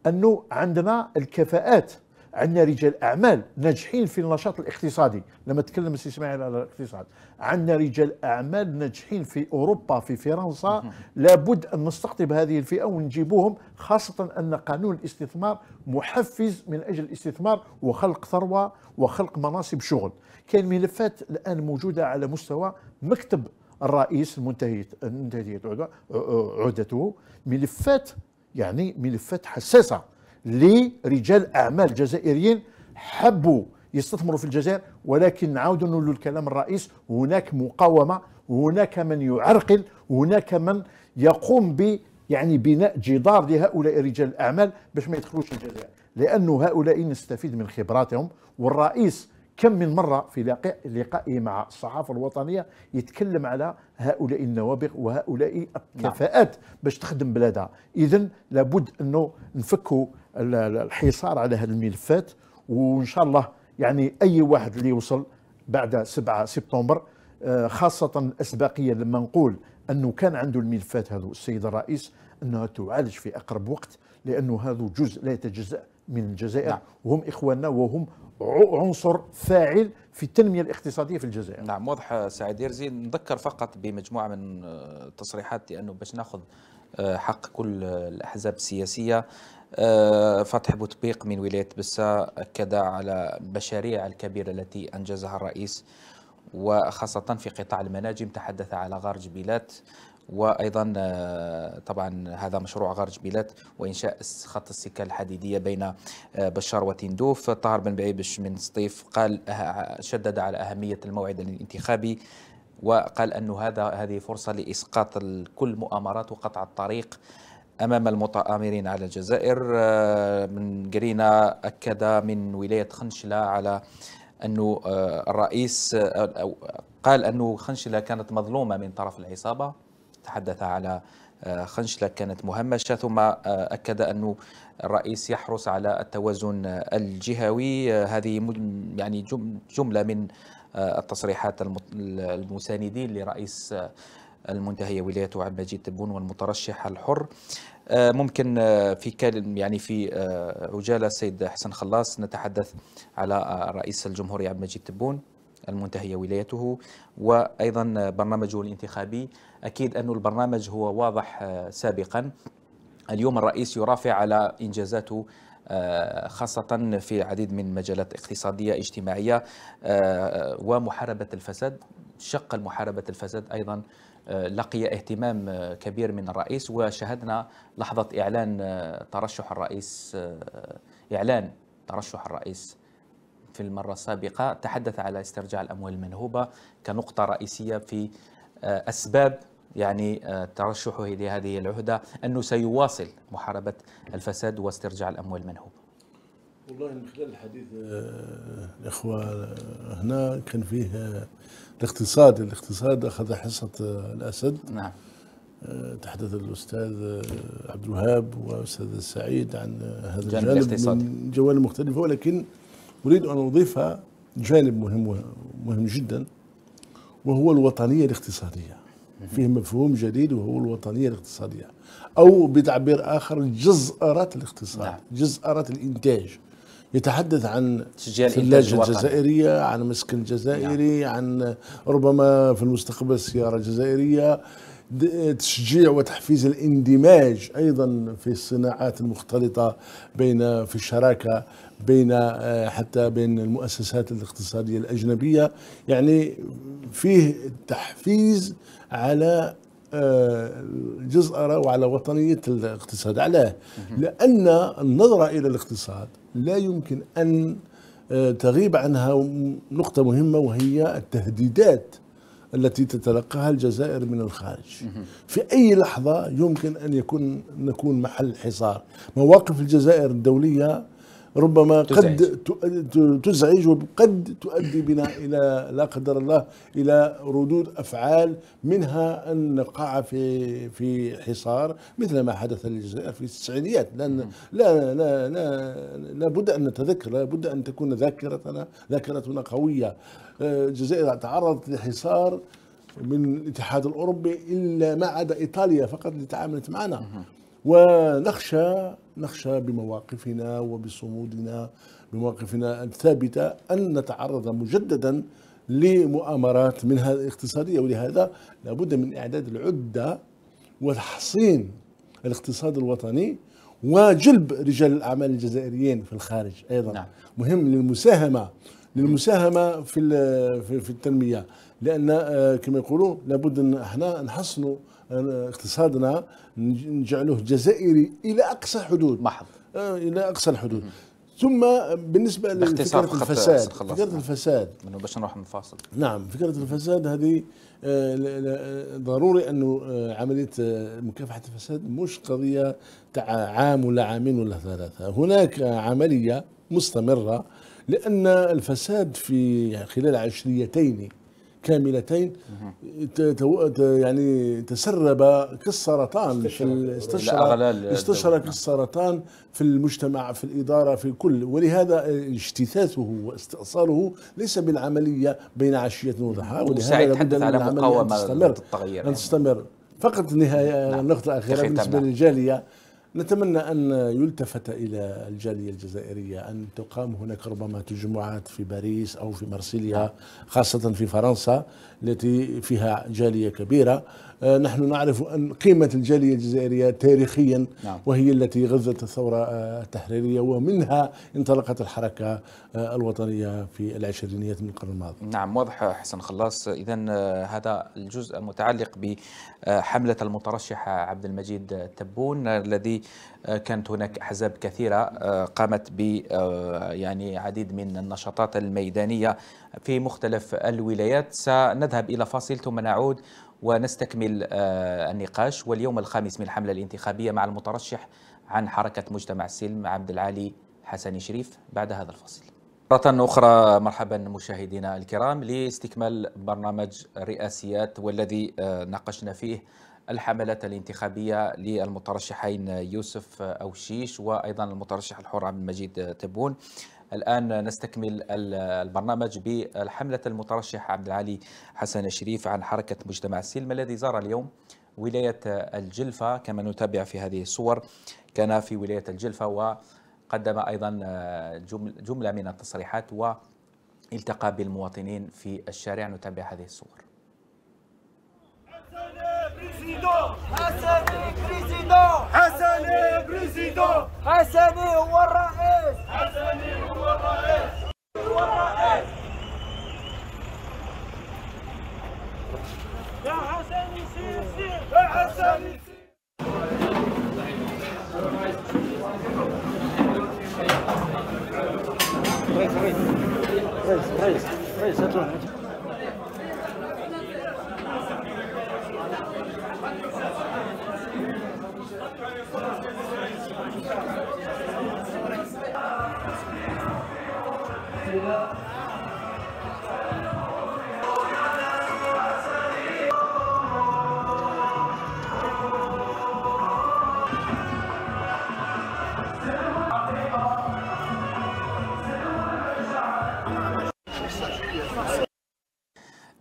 انه عندنا الكفاءات عندنا رجال اعمال ناجحين في النشاط الاقتصادي لما تكلم السي اسماعيل على الاقتصاد عندنا رجال اعمال ناجحين في اوروبا في فرنسا لابد ان نستقطب هذه الفئه ونجيبوهم خاصه ان قانون الاستثمار محفز من اجل الاستثمار وخلق ثروه وخلق مناصب شغل كاين ملفات الان موجوده على مستوى مكتب الرئيس المنتهية عدته ملفات يعني ملفات حساسه لرجال اعمال جزائريين حبوا يستثمروا في الجزائر ولكن نعاود نقول الكلام الرئيس هناك مقاومه هناك من يعرقل هناك من يقوم ب يعني بناء جدار لهؤلاء رجال الاعمال باش ما يدخلوش الجزائر لانه هؤلاء نستفيد من خبراتهم والرئيس كم من مره في لقائه مع الصحافه الوطنيه يتكلم على هؤلاء النوابغ وهؤلاء الكفاءات باش تخدم بلادها اذا لابد انه نفكوا الحصار على هذه الملفات وان شاء الله يعني اي واحد اللي يوصل بعد 7 سبتمبر آه، خاصه الاسباقيه لما نقول انه كان عنده الملفات هذو السيد الرئيس انها تعالج في اقرب وقت لانه هذا جزء لا يتجزا من الجزائر نعم. وهم اخواننا وهم عنصر فاعل في التنميه الاقتصاديه في الجزائر. نعم واضح سعيد يرزي نذكر فقط بمجموعه من التصريحات آه، لانه باش ناخذ آه، حق كل الاحزاب السياسيه آه، فتح بوتبيق من ولاية بسة أكد على المشاريع الكبيرة التي أنجزها الرئيس وخاصة في قطاع المناجم تحدث على غار جبيلات وايضا آه، طبعا هذا مشروع غار جبيلات وانشاء خط السكه الحديديه بين آه، بشار وتندوف طاهر بن بعيبش من سطيف قال شدد على اهميه الموعد الانتخابي وقال أن هذا هذه فرصة لإسقاط كل مؤامرات وقطع الطريق أمام المتآمرين على الجزائر آه، من جرينا أكد من ولاية خنشلة على أنه آه، الرئيس آه، قال أنه خنشلة كانت مظلومة من طرف العصابة تحدث على خنشلة كانت مهمشة ثم أكد انه الرئيس يحرص على التوازن الجهوي هذه يعني جملة من التصريحات المساندين لرئيس المنتهية ولاية عبد المجيد تبون والمترشح الحر آه، ممكن آه، في كلم يعني في آه، عجاله السيد حسن خلاص نتحدث على رئيس الجمهوريه عبد المجيد تبون المنتهية ولايته وأيضا برنامجه الانتخابي أكيد أن البرنامج هو واضح سابقا اليوم الرئيس يرافع على إنجازاته خاصة في العديد من المجالات اقتصادية اجتماعية ومحاربة الفساد شق محاربة الفساد أيضا آه، لقي اهتمام آه، كبير من الرئيس وشهدنا لحظة إعلان آه، ترشح الرئيس إعلان ترشح الرئيس في المرة السابقة تحدث على استرجاع الأموال المنهوبة كنقطة رئيسية في أسباب يعني ترشحه لهذه العهدة أنه سيواصل محاربة الفساد واسترجاع الأموال المنهوبة والله من خلال الحديث الإخوة هنا كان فيه الاقتصاد الاقتصاد أخذ حصة آه، الأسد نعم آه، تحدث الأستاذ آه، عبد الوهاب والأستاذ سعيد عن هذا الجانب الاقتصادي من جوانب مختلفة ولكن أريد أن أضيفها جانب مهم مهم جدا وهو الوطنية الاقتصادية فيه مفهوم جديد وهو الوطنية الاقتصادية أو بتعبير آخر جزأرة الاقتصاد نعم. الإنتاج يتحدث عن الثلاجة الجزائرية عن مسكن الجزائري نعم. عن ربما في المستقبل سيارة جزائرية تشجيع وتحفيز الاندماج ايضا في الصناعات المختلطه بين في الشراكه بين آه، حتى بين المؤسسات الاقتصاديه الاجنبيه يعني فيه تحفيز على آه، جزء أرى على وطنية الاقتصاد علاه لأن النظرة إلى الاقتصاد لا يمكن أن آه، تغيب عنها نقطة مهمة وهي التهديدات التي تتلقاها الجزائر من الخارج في أي لحظة يمكن أن يكون نكون محل حصار مواقف الجزائر الدولية ربما تزعج. قد تزعج وقد تؤدي بنا الى لا قدر الله الى ردود افعال منها ان نقع في في حصار مثل ما حدث للجزائر في التسعينيات لان لا لا لا لابد ان نتذكر لابد ان تكون ذاكرتنا ذاكرتنا قويه آه، الجزائر تعرضت لحصار من الاتحاد الاوروبي الا ما عدا ايطاليا فقط اللي تعاملت معنا ونخشى نخشى بمواقفنا وبصمودنا بمواقفنا الثابتة أن نتعرض مجددا لمؤامرات منها الاقتصادية ولهذا لابد من إعداد العدة وتحصين الاقتصاد الوطني وجلب رجال الأعمال الجزائريين في الخارج أيضا نعم. مهم للمساهمة للمساهمه في في التنميه لان آه، كما يقولوا لابد ان احنا نحصنوا اقتصادنا نجعله جزائري الى اقصى حدود محض آه، الى اقصى الحدود ثم بالنسبه لفكره الفساد فكره الفساد منه باش نروح من فاصل نعم فكره الفساد هذه آه، آه، ضروري انه عمليه مكافحه الفساد مش قضيه تاع عام ولا عامين ولا ثلاثه هناك عمليه مستمره لان الفساد في يعني خلال عشريتين كاملتين يعني تسرب كالسرطان في استشرى استشرى كالسرطان نعم. في المجتمع في الإدارة في كل ولهذا اجتثاثه واستئصاله ليس بالعملية بين عشية وضحاها ولهذا تحدث على مقاومة التغيير أن يعني. تستمر فقط نهاية نعم. النقطة الأخيرة بالنسبة للجالية نتمنى أن يلتفت إلى الجالية الجزائرية أن تقام هناك ربما تجمعات في باريس أو في مرسيليا خاصة في فرنسا التي فيها جالية كبيرة آه، نحن نعرف أن قيمة الجالية الجزائرية تاريخيا نعم. وهي التي غذت الثورة آه، التحريرية ومنها انطلقت الحركة آه، الوطنية في العشرينيات من القرن الماضي نعم واضح حسن خلاص إذا هذا الجزء المتعلق بحملة المترشح عبد المجيد تبون الذي آه، كانت هناك احزاب كثيره آه، قامت ب آه، يعني عديد من النشاطات الميدانيه في مختلف الولايات سنذهب الى فاصل ثم نعود ونستكمل النقاش واليوم الخامس من الحمله الانتخابيه مع المترشح عن حركه مجتمع السلم عبد العالي حسني شريف بعد هذا الفصل مرة أخرى مرحبا مشاهدينا الكرام لاستكمال برنامج رئاسيات والذي ناقشنا فيه الحملات الانتخابية للمترشحين يوسف أوشيش وأيضا المترشح الحر عبد المجيد تبون الآن نستكمل البرنامج بالحملة المترشح عبد العالي حسن الشريف عن حركة مجتمع السلم الذي زار اليوم ولاية الجلفة كما نتابع في هذه الصور كان في ولاية الجلفة وقدم أيضا جملة من التصريحات والتقى بالمواطنين في الشارع نتابع هذه الصور بريزيدون حسني بريزيدون حسني بريزيدون حسني هو الرئيس حسني هو الرئيس هو الرئيس يا حسني سير سير يا حسني سير رئيس رئيس رئيس رئيس رئيس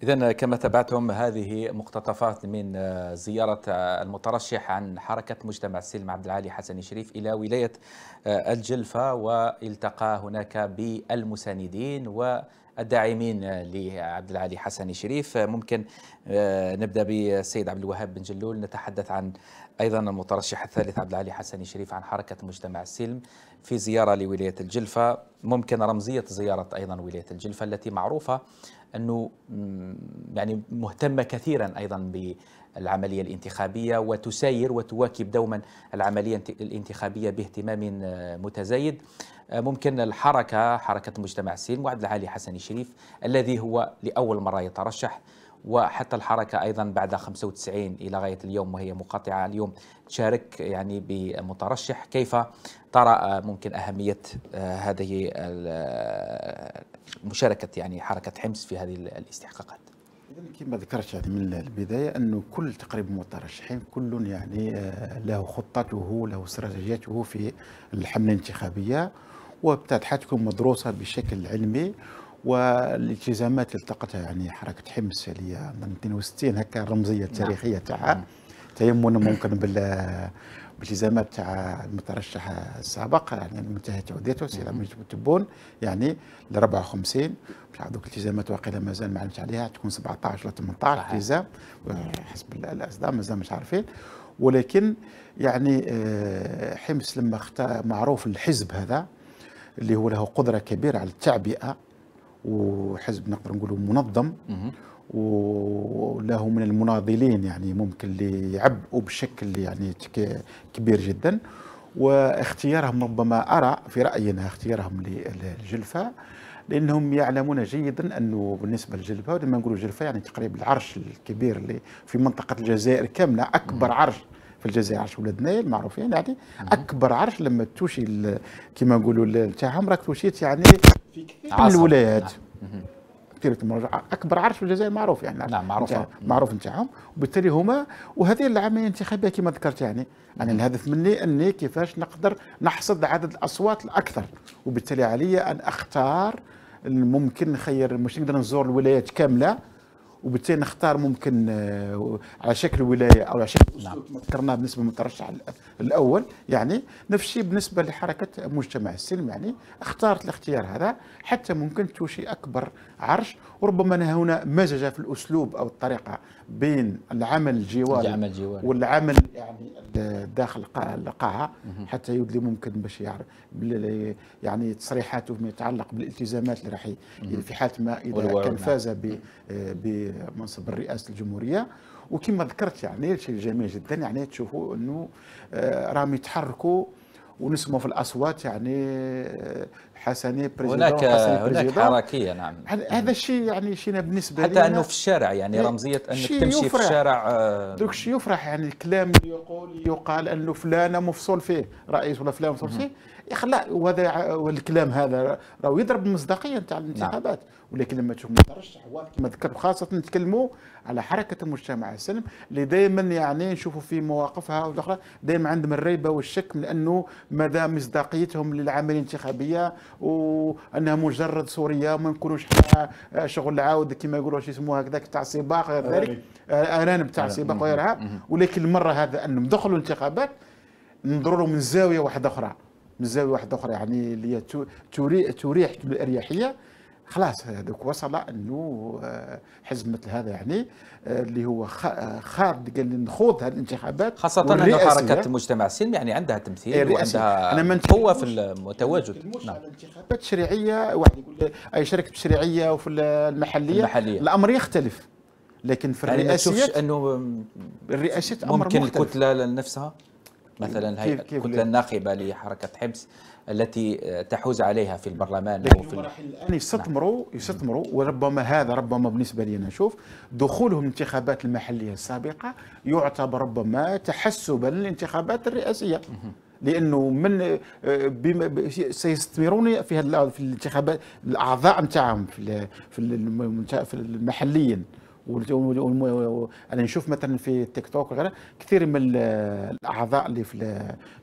إذا كما تابعتم هذه مقتطفات من آه، زيارة آه، المترشح عن حركة مجتمع السلم عبد العالي حسن شريف إلى ولاية آه، الجلفة والتقى هناك بالمساندين والداعمين لعبد العالي حسن شريف ممكن نبدأ بالسيد عبد الوهاب بن جلول نتحدث عن أيضا المترشح الثالث عبد العالي حسن شريف عن حركة مجتمع السلم في زيارة لولاية الجلفة ممكن رمزية زيارة أيضا ولاية الجلفة التي معروفة انه يعني مهتمه كثيرا ايضا بالعمليه الانتخابيه وتساير وتواكب دوما العمليه الانتخابيه باهتمام آه، متزايد آه، ممكن الحركه حركه مجتمع السين وعبد العالي حسني الشريف الذي هو لاول مره يترشح وحتى الحركة أيضا بعد 95 إلى غاية اليوم وهي مقاطعة اليوم تشارك يعني بمترشح كيف ترى آه، ممكن أهمية هذه مشاركه يعني حركه حمص في هذه الاستحقاقات كما ذكرت يعني من البدايه انه كل تقريبا مترشحين كل يعني آه، له خطته له استراتيجيته في الحمله الانتخابيه وابتدت تكون مدروسه بشكل علمي والالتزامات اللي التقتها يعني حركه حمص اللي هي من 62 هكا الرمزيه التاريخيه نعم. تاعها تيمنا ممكن بال بالتزامه تاع المترشح السابق يعني المنتهى تعوديته سي عمرو تبون يعني ل 54 مش عارف دوك واقيلا مازال ما علمش عليها تكون 17 ولا 18 التزام حسب الاصداء مازال مش عارفين ولكن يعني آه، حمص لما اختار معروف الحزب هذا اللي هو له قدره كبيره على التعبئه وحزب نقدر نقولوا منظم وله من المناضلين يعني ممكن اللي يعبئوا بشكل يعني كبير جدا واختيارهم ربما أرى في رأينا اختيارهم للجلفة لانهم يعلمون جيدا انه بالنسبه للجلفه ولما نقولوا جلفه يعني تقريبا العرش الكبير اللي في منطقه الجزائر كامله اكبر عرش في الجزائر عرش ولاد نايل معروفين يعني اكبر عرش لما توشي كما نقولوا تاعهم راك توشيت يعني في كثير من الولايات نعم. وكتيبه اكبر عرش في الجزائر معروف يعني نعم معروف نعم. معروف نتاعهم وبالتالي هما وهذه العمليه الانتخابيه كما ذكرت يعني انا الهدف مني اني كيفاش نقدر نحصد عدد الاصوات الاكثر وبالتالي علي ان اختار الممكن نخير مش نقدر نزور الولايات كامله وبالتالي نختار ممكن آه، على شكل ولايه او على شكل اسلوب نعم. ذكرناه بالنسبه للمترشح الاول يعني نفس الشيء بالنسبه لحركه مجتمع السلم يعني اختارت الاختيار هذا حتى ممكن توشي اكبر عرش وربما هنا مزج في الاسلوب او الطريقه بين العمل الجواري, العمل الجواري. والعمل يعني داخل القاعه حتى يولي ممكن باش يعرف يعني تصريحاته فيما يتعلق بالالتزامات اللي راح في حاله ما اذا كان نعم. فاز ب منصب الرئاسه الجمهوريه وكما ذكرت يعني شيء جميل جدا يعني تشوفوا انه آه، راهم يتحركوا ونسمعوا في الاصوات يعني آه، حسني بريزيدون هناك حسني هناك حركيه نعم هذا الشيء يعني شينا بالنسبه حتى انه في الشارع يعني رمزيه انك تمشي في الشارع آه. دوك الشيء يفرح يعني الكلام اللي يقول يقال انه فلان مفصول فيه رئيس ولا فلان مفصول فيه لا وهذا والكلام هذا راه يضرب المصداقيه نتاع نعم. الانتخابات ولكن لما تشوف مترشح واحد كما ذكر خاصه نتكلموا على حركه المجتمع السلم اللي دائما يعني نشوفوا في مواقفها والاخرى دائما عندهم الريبه والشك من انه مدى مصداقيتهم للعمليه الانتخابيه وانها مجرد سوريه وما نكونوش شغل عاود كما يقولوا شو يسموها هكذاك تاع سباق غير ذلك آه، ارانب تاع سباق وغيرها ولكن المره هذا انهم دخلوا الانتخابات نظروا من زاويه واحده اخرى من زاويه واحده اخرى يعني اللي تريحك بالاريحيه خلاص هذاك وصل انه آه، حزب مثل هذا يعني آه، اللي هو آه، خارج نخوض الانتخابات خاصه ان حركه المجتمع السلمي يعني عندها تمثيل وعندها أنا قوه في التواجد نعم الانتخابات التشريعيه واحد يقول اي شركه تشريعية وفي المحليه, المحلية. الامر يختلف لكن في يعني الرئاسيات انه الرئاسية امر ممكن مختلف. الكتله نفسها مثلا كيف كتلة الناخبه لحركه حمص التي تحوز عليها في البرلمان أو في الان يعني يستثمروا نعم. يستثمروا وربما هذا ربما بالنسبه لي انا نشوف دخولهم الانتخابات المحليه السابقه يعتبر ربما تحسبا للانتخابات الرئاسيه لانه من سيستثمرون في في الانتخابات الاعضاء نتاعهم في المحليين يعني نشوف مثلا في تيك توك وغيره كثير من الاعضاء اللي في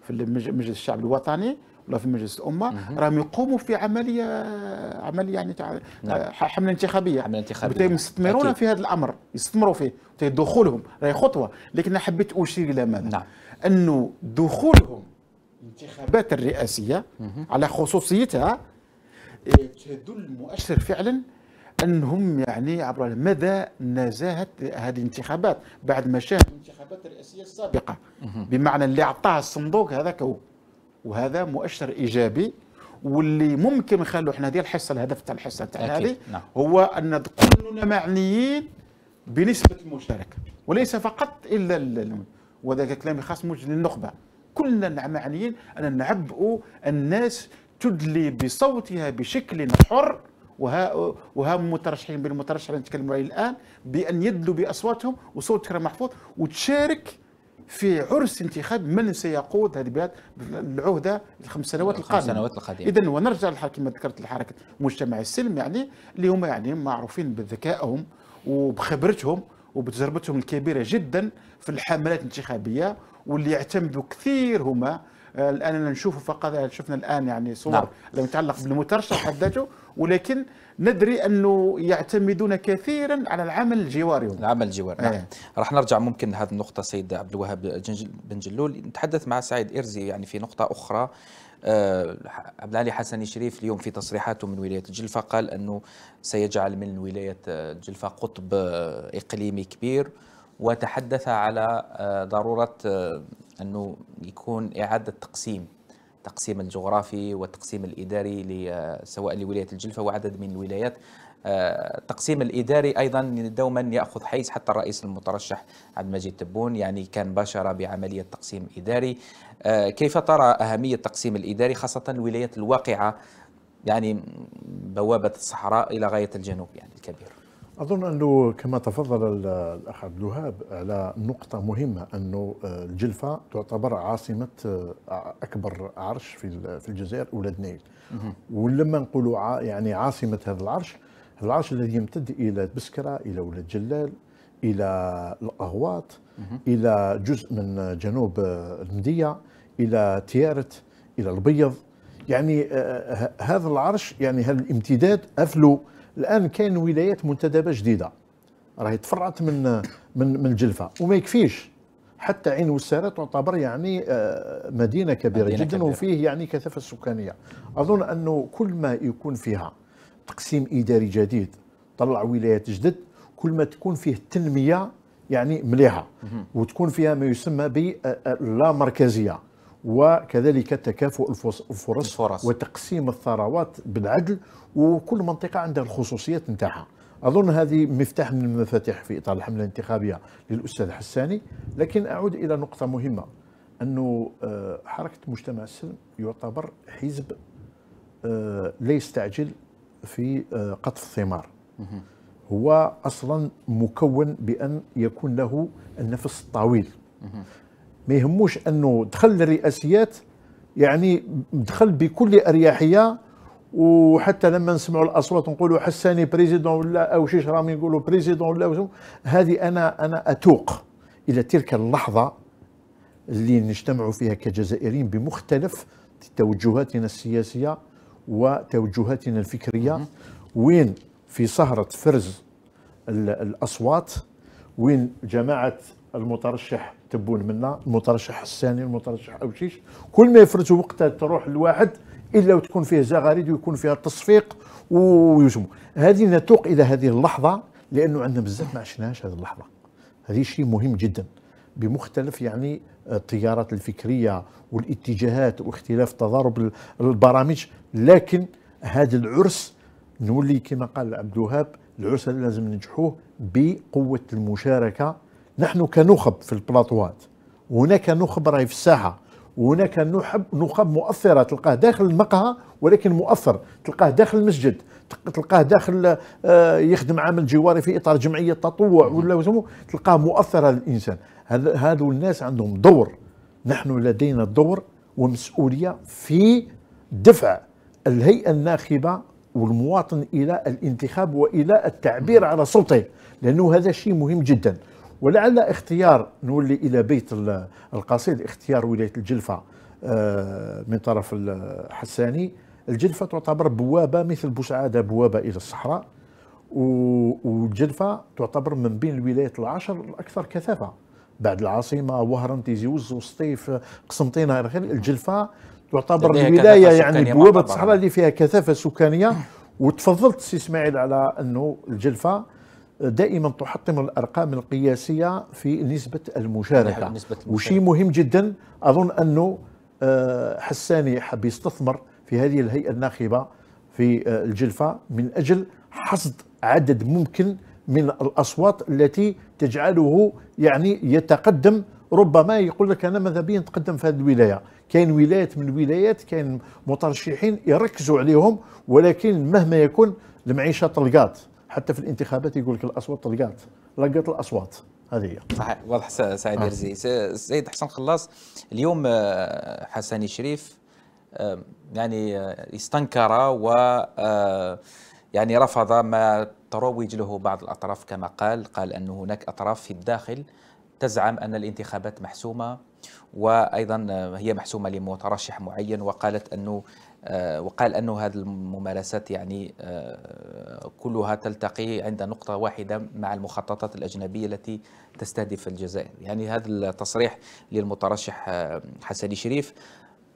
في مجلس الشعب الوطني ولا في مجلس الامه راهم يقوموا في عمليه عمليه يعني تاع نعم. حمله انتخابيه حمله انتخابيه يستثمرون في هذا الامر يستثمروا فيه دخولهم راهي خطوه لكن حبيت اشير الى ماذا؟ نعم انه دخولهم الانتخابات الرئاسيه على خصوصيتها آه، تدل مؤشر فعلا انهم يعني عبر مدى نزاهه هذه الانتخابات بعد ما شاهد الانتخابات الرئاسيه السابقه بمعنى اللي اعطاه الصندوق هذاك هو وهذا مؤشر ايجابي واللي ممكن نخلو احنا هذه الحصه الهدف تاع الحصه تاع هذه نعم. هو ان كلنا معنيين بنسبه المشاركه وليس فقط الا وذلك كلام يخص للنخبه كلنا معنيين ان نعبئوا الناس تدلي بصوتها بشكل حر وها وها مترشحين بالمترشح اللي نتكلم عليه الان بان يدلوا باصواتهم وصوت كريم محفوظ وتشارك في عرس انتخاب من سيقود هذه البلاد العهده الخمس سنوات القادمه سنوات القادمه اذا ونرجع كما ذكرت الحركه المجتمع السلم يعني اللي هما يعني معروفين بذكائهم وبخبرتهم وبتجربتهم الكبيره جدا في الحملات الانتخابيه واللي يعتمدوا كثير هما آه، الان نشوف فقط آه، شفنا الان يعني صور نعم. لما يتعلق بالمترشح حدته ذاته ولكن ندري انه يعتمدون كثيرا على العمل الجواري العمل الجواري نعم. إيه. راح نرجع ممكن لهذه النقطه سيد عبد الوهاب بن جلول نتحدث مع سعيد ارزي يعني في نقطه اخرى آه، عبد العالي حسني شريف اليوم في تصريحاته من ولايه الجلفة قال انه سيجعل من ولايه الجلفة قطب اقليمي كبير وتحدث على آه، ضرورة آه، أنه يكون إعادة تقسيم التقسيم الجغرافي والتقسيم الإداري آه، سواء لولاية الجلفة وعدد من الولايات التقسيم الاداري ايضا دوما ياخذ حيز حتى الرئيس المترشح عبد المجيد تبون يعني كان باشر بعمليه تقسيم اداري كيف ترى اهميه التقسيم الاداري خاصه الولايات الواقعه يعني بوابه الصحراء الى غايه الجنوب يعني الكبير اظن انه كما تفضل الاخ عبد الوهاب على نقطه مهمه انه آه، الجلفه تعتبر عاصمه آه، اكبر عرش في في الجزائر ولاد نيل ولما نقولوا يعني عاصمه هذا العرش هذا العرش الذي يمتد الى بسكره الى ولاد جلال الى الاغواط الى جزء من جنوب آه، المديه الى تيارت الى البيض يعني هذا العرش يعني هذا الامتداد افلو الان كاين ولايات منتدبه جديده راهي تفرعت من من من جلفه وما يكفيش حتى عين وساره تعتبر يعني آه، مدينه كبيره مدينة جدا كبيرة. وفيه يعني كثافه سكانيه اظن انه كل ما يكون فيها تقسيم اداري جديد طلع ولايات جدد كل ما تكون فيه التنميه يعني مليحه وتكون فيها ما يسمى باللا آه، آه، مركزيه وكذلك تكافؤ الفرص, الفرص. وتقسيم الثروات بالعدل وكل منطقة عندها الخصوصيات نتاعها أظن هذه مفتاح من المفاتيح في إطار الحملة الانتخابية للأستاذ حساني لكن أعود إلى نقطة مهمة أنه آه، حركة مجتمع السلم يعتبر حزب آه، لا يستعجل في آه، قطف الثمار هو أصلا مكون بأن يكون له النفس الطويل ما يهموش انه دخل للرئاسيات يعني دخل بكل اريحيه وحتى لما نسمعوا الاصوات نقولوا حساني بريزيدون ولا او شيش رامي يقولوا بريزيدون ولا هذه انا انا اتوق الى تلك اللحظه اللي نجتمع فيها كجزائريين بمختلف توجهاتنا السياسيه وتوجهاتنا الفكريه وين في سهره فرز الاصوات وين جماعه المترشح تبون منا المترشح الثاني المترشح اوشيش كل ما يفرز وقتها تروح لواحد الا وتكون فيه زغاريد ويكون فيها تصفيق ويجمو هذه نتوق الى هذه اللحظه لانه عندنا بزاف ما عشناهاش هذه اللحظه هذه شيء مهم جدا بمختلف يعني التيارات الفكريه والاتجاهات واختلاف تضارب البرامج لكن هذا العرس نولي كما قال عبد الوهاب العرس لازم ننجحوه بقوه المشاركه نحن كنخب في البلاطوات وهناك نخب راهي في الساحه وهناك نحب نخب مؤثره تلقاه داخل المقهى ولكن مؤثر تلقاه داخل المسجد تلقاه داخل آه، يخدم عمل جواري في اطار جمعيه تطوع ولا تلقاه مؤثر هذا الانسان هذو الناس عندهم دور نحن لدينا دور ومسؤوليه في دفع الهيئه الناخبه والمواطن الى الانتخاب والى التعبير على صوته لانه هذا شيء مهم جدا ولعل اختيار نولي الى بيت القصيد اختيار ولايه الجلفه آه، من طرف الحساني الجلفه تعتبر بوابه مثل بوسعاده بوابه الى الصحراء والجلفه تعتبر من بين الولايات العشر الاكثر كثافه بعد العاصمه وهران تيزي وز وسطيف قسنطينه الى اخره الجلفه تعتبر الولايه يعني بوابه الصحراء اللي فيها كثافه سكانيه وتفضلت سي اسماعيل على انه الجلفه دائما تحطم الارقام القياسيه في نسبه المشاركه نسبة وشيء مهم جدا اظن انه آه، حساني حب يستثمر في هذه الهيئه الناخبه في آه، الجلفه من اجل حصد عدد ممكن من الاصوات التي تجعله يعني يتقدم ربما يقول لك انا ماذا نتقدم في هذه الولايه كاين ولايات من الولايات كاين مترشحين يركزوا عليهم ولكن مهما يكون المعيشه طلقات حتى في الانتخابات يقول لك الاصوات طلقات لقت الاصوات هذه هي صحيح واضح سعيد يرزي آه. سيد حسن خلاص اليوم آه، حسني شريف آه، يعني آه، استنكر و يعني رفض ما تروج له بعض الاطراف كما قال قال ان هناك اطراف في الداخل تزعم ان الانتخابات محسومه وايضا هي محسومه لمترشح معين وقالت انه آه، وقال أنه هذه الممارسات يعني آه، كلها تلتقي عند نقطة واحدة مع المخططات الأجنبية التي تستهدف الجزائر يعني هذا التصريح للمترشح آه، حسني شريف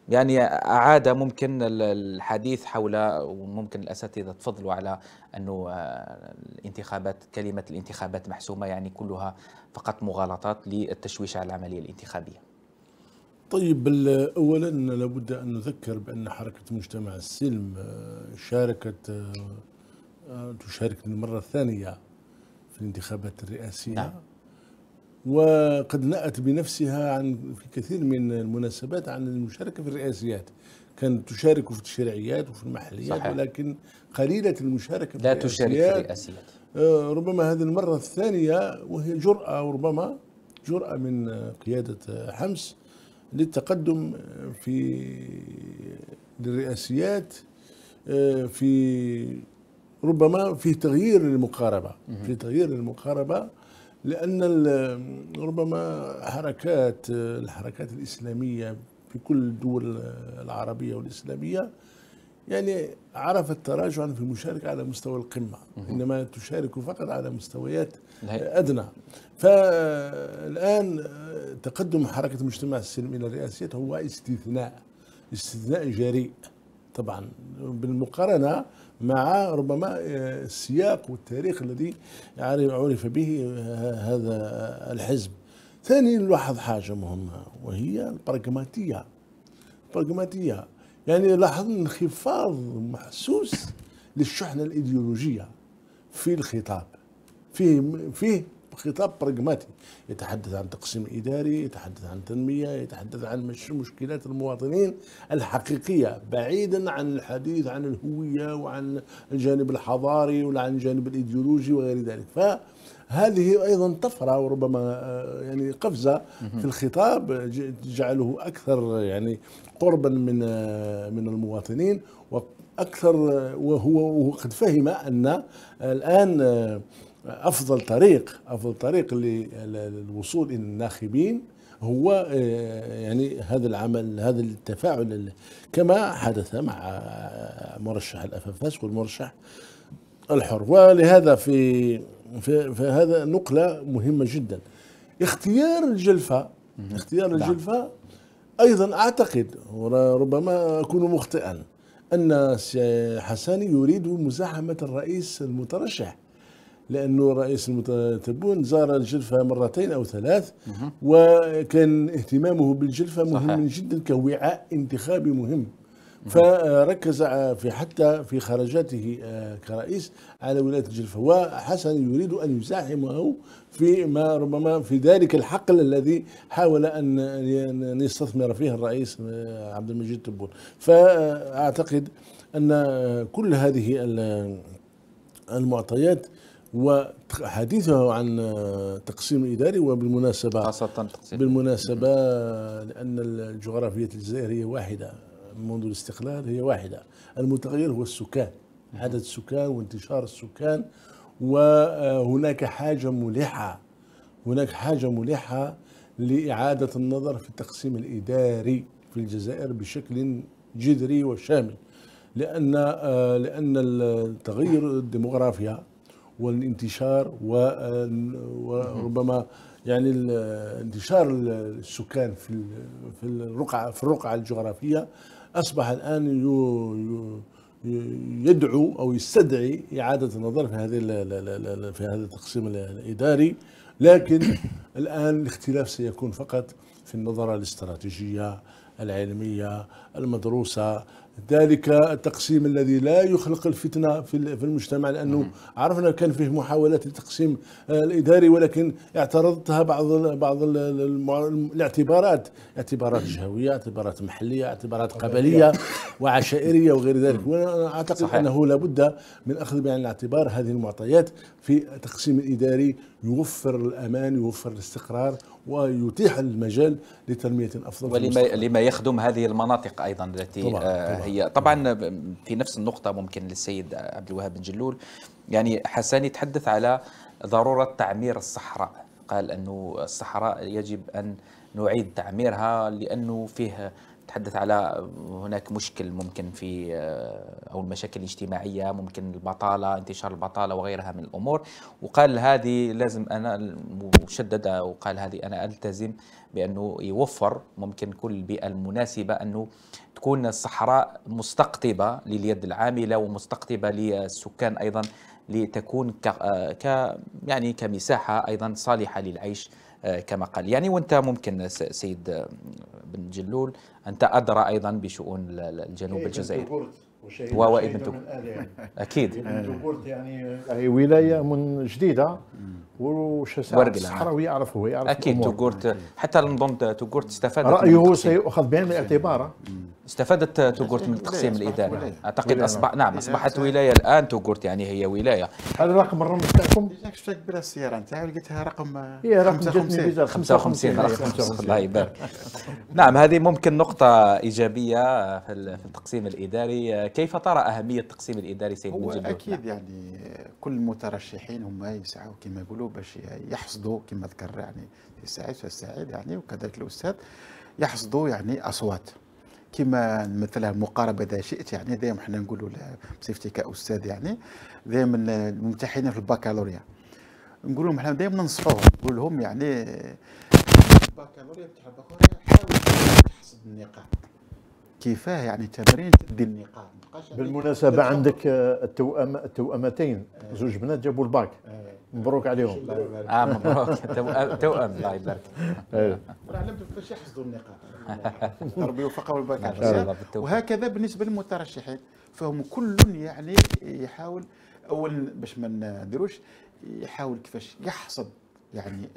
يعني أعاد ممكن الحديث حول وممكن الأساتذة تفضلوا على أنه الانتخابات كلمة الانتخابات محسومة يعني كلها فقط مغالطات للتشويش على العملية الانتخابية طيب اولا لابد ان نذكر بان حركه مجتمع السلم آه، شاركت آه، آه، تشارك للمره الثانيه في الانتخابات الرئاسيه نعم. وقد نأت بنفسها عن في كثير من المناسبات عن المشاركه في الرئاسيات كانت تشارك في التشريعيات وفي المحليات صحيح. ولكن قليله المشاركه في لا تشارك في الرئاسيات ربما هذه المره الثانيه وهي جراه وربما جراه من قياده حمص للتقدم آه، في للرئاسيات آه، في ربما في تغيير المقاربه في تغيير المقاربه لان آه، ربما حركات الحركات الاسلاميه في كل الدول العربيه والاسلاميه يعني عرفت تراجعا في المشاركه على مستوى القمه انما تشارك فقط على مستويات ادنى فالان آه، تقدم حركه المجتمع السلمي الى الرئاسيات هو استثناء استثناء جريء طبعا بالمقارنه مع ربما آه، السياق والتاريخ الذي عرف به آه، هذا الحزب ثاني نلاحظ حاجه مهمه وهي البراغماتيه البراغماتيه يعني لاحظ انخفاض محسوس للشحنه الايديولوجيه في الخطاب فيه فيه خطاب براغماتي يتحدث عن تقسيم اداري يتحدث عن تنميه يتحدث عن مشكلات المواطنين الحقيقيه بعيدا عن الحديث عن الهويه وعن الجانب الحضاري ولا عن الجانب الايديولوجي وغير ذلك فهذه ايضا طفره وربما آه، يعني قفزه في الخطاب تجعله اكثر يعني قربا من آه، من المواطنين واكثر آه، وهو قد فهم ان الان افضل طريق افضل طريق للوصول الى الناخبين هو آه، يعني هذا العمل هذا التفاعل كما حدث مع آه، مرشح الافافاس والمرشح الحر ولهذا في فهذا نقله مهمه جدا اختيار الجلفه اختيار نعم. الجلفه ايضا اعتقد ربما اكون مخطئا ان حسني يريد مزاحمه الرئيس المترشح لانه رئيس المتتبون زار الجلفه مرتين او ثلاث وكان اهتمامه بالجلفه مهم جدا كوعاء انتخابي مهم فركز في حتى في خرجاته آه، كرئيس على ولايه الجلفه وحسن يريد ان يزاحمه في ما ربما في ذلك الحقل الذي حاول ان يستثمر فيه الرئيس آه، عبد المجيد تبون فاعتقد ان كل هذه المعطيات وحديثه عن تقسيم الاداري وبالمناسبه خاصه تقسيم بالمناسبه لان الجغرافيه الجزائر هي واحده منذ الاستقلال هي واحده المتغير هو السكان عدد السكان وانتشار السكان وهناك حاجه ملحه هناك حاجه ملحه لاعاده النظر في التقسيم الاداري في الجزائر بشكل جذري وشامل لان لان التغير الديموغرافيا والانتشار وربما يعني انتشار السكان في في الرقعه في الرقعه الجغرافيه اصبح الان يدعو او يستدعي اعاده النظر في هذه في هذا التقسيم الاداري لكن (coughs) الان الاختلاف سيكون فقط في النظره الاستراتيجيه العلميه المدروسه ذلك التقسيم الذي لا يخلق الفتنه في المجتمع لانه مم. عرفنا كان فيه محاولات للتقسيم آه، الاداري ولكن اعترضتها بعض بعض الاعتبارات اعتبارات جهويه اعتبارات محليه اعتبارات قبليه وعشائريه وغير ذلك وانا اعتقد صحيح. انه لابد من اخذ بعين الاعتبار هذه المعطيات في التقسيم الاداري يوفر الامان يوفر الاستقرار ويتيح المجال لتنميه افضل ولما لما يخدم هذه المناطق ايضا التي طبعا آه طبعا هي طبعا في نفس النقطه ممكن للسيد عبد الوهاب بن جلول يعني حسان يتحدث على ضروره تعمير الصحراء قال انه الصحراء يجب ان نعيد تعميرها لانه فيه تحدث على هناك مشكل ممكن في آه، او المشاكل الاجتماعيه ممكن البطاله انتشار البطاله وغيرها من الامور وقال هذه لازم انا مشدده وقال هذه انا التزم بانه يوفر ممكن كل البيئه المناسبه انه تكون الصحراء مستقطبه لليد العامله ومستقطبه للسكان ايضا لتكون ك آه، يعني كمساحه ايضا صالحه للعيش آه، كما قال يعني وانت ممكن سيد آه، بن جلول انت ادرى ايضا بشؤون الجنوب إيه، الجزائري ووائل ابن من يعني. (laughs) اكيد آه. يعني يعني ولايه من جديده وش الصحراوي يعرف هو يعرف اكيد توغورت حتى نظن توغورت استفادت رايه سيؤخذ بعين الاعتبار استفادت توغورت من التقسيم الاداري اعتقد اصبح نعم اصبحت ولايه الان توغورت يعني هي ولايه هذا رقم الرمز تاعكم شفتك بلا السياره نتاعها لقيتها رقم هي رقم 55 55 (laughs) الله يبارك نعم هذه ممكن نقطه ايجابيه في التقسيم الاداري كيف ترى أهمية التقسيم الإداري سيد هو أكيد نعم. يعني كل المترشحين هم يسعوا كما يقولوا باش يحصدوا كما ذكر يعني سعيد السعيد يعني وكذلك الأستاذ يحصدوا يعني أصوات كما مثلا المقاربه اذا شئت يعني دائما حنا نقولوا بصفتي كاستاذ يعني دائما الممتحنين في البكالوريا نقول لهم حنا دائما ننصحوهم نقول لهم يعني البكالوريا تاع البكالوريا حاول تحصد النقاط كيفاه يعني تمرين تدي النقاط مناقشه بالمناسبه عندك آه، التوأم التوأمتين زوج بنات جابوا الباك آه. مبروك عليهم اه مبروك توأم الله يبارك علم آه. كيفاش يحصدوا النقاط ربي يوفقه ويبارك وهكذا بالنسبه للمترشحين فهم كل يعني يحاول اولا باش ما نديروش يحاول كيفاش يحصد يعني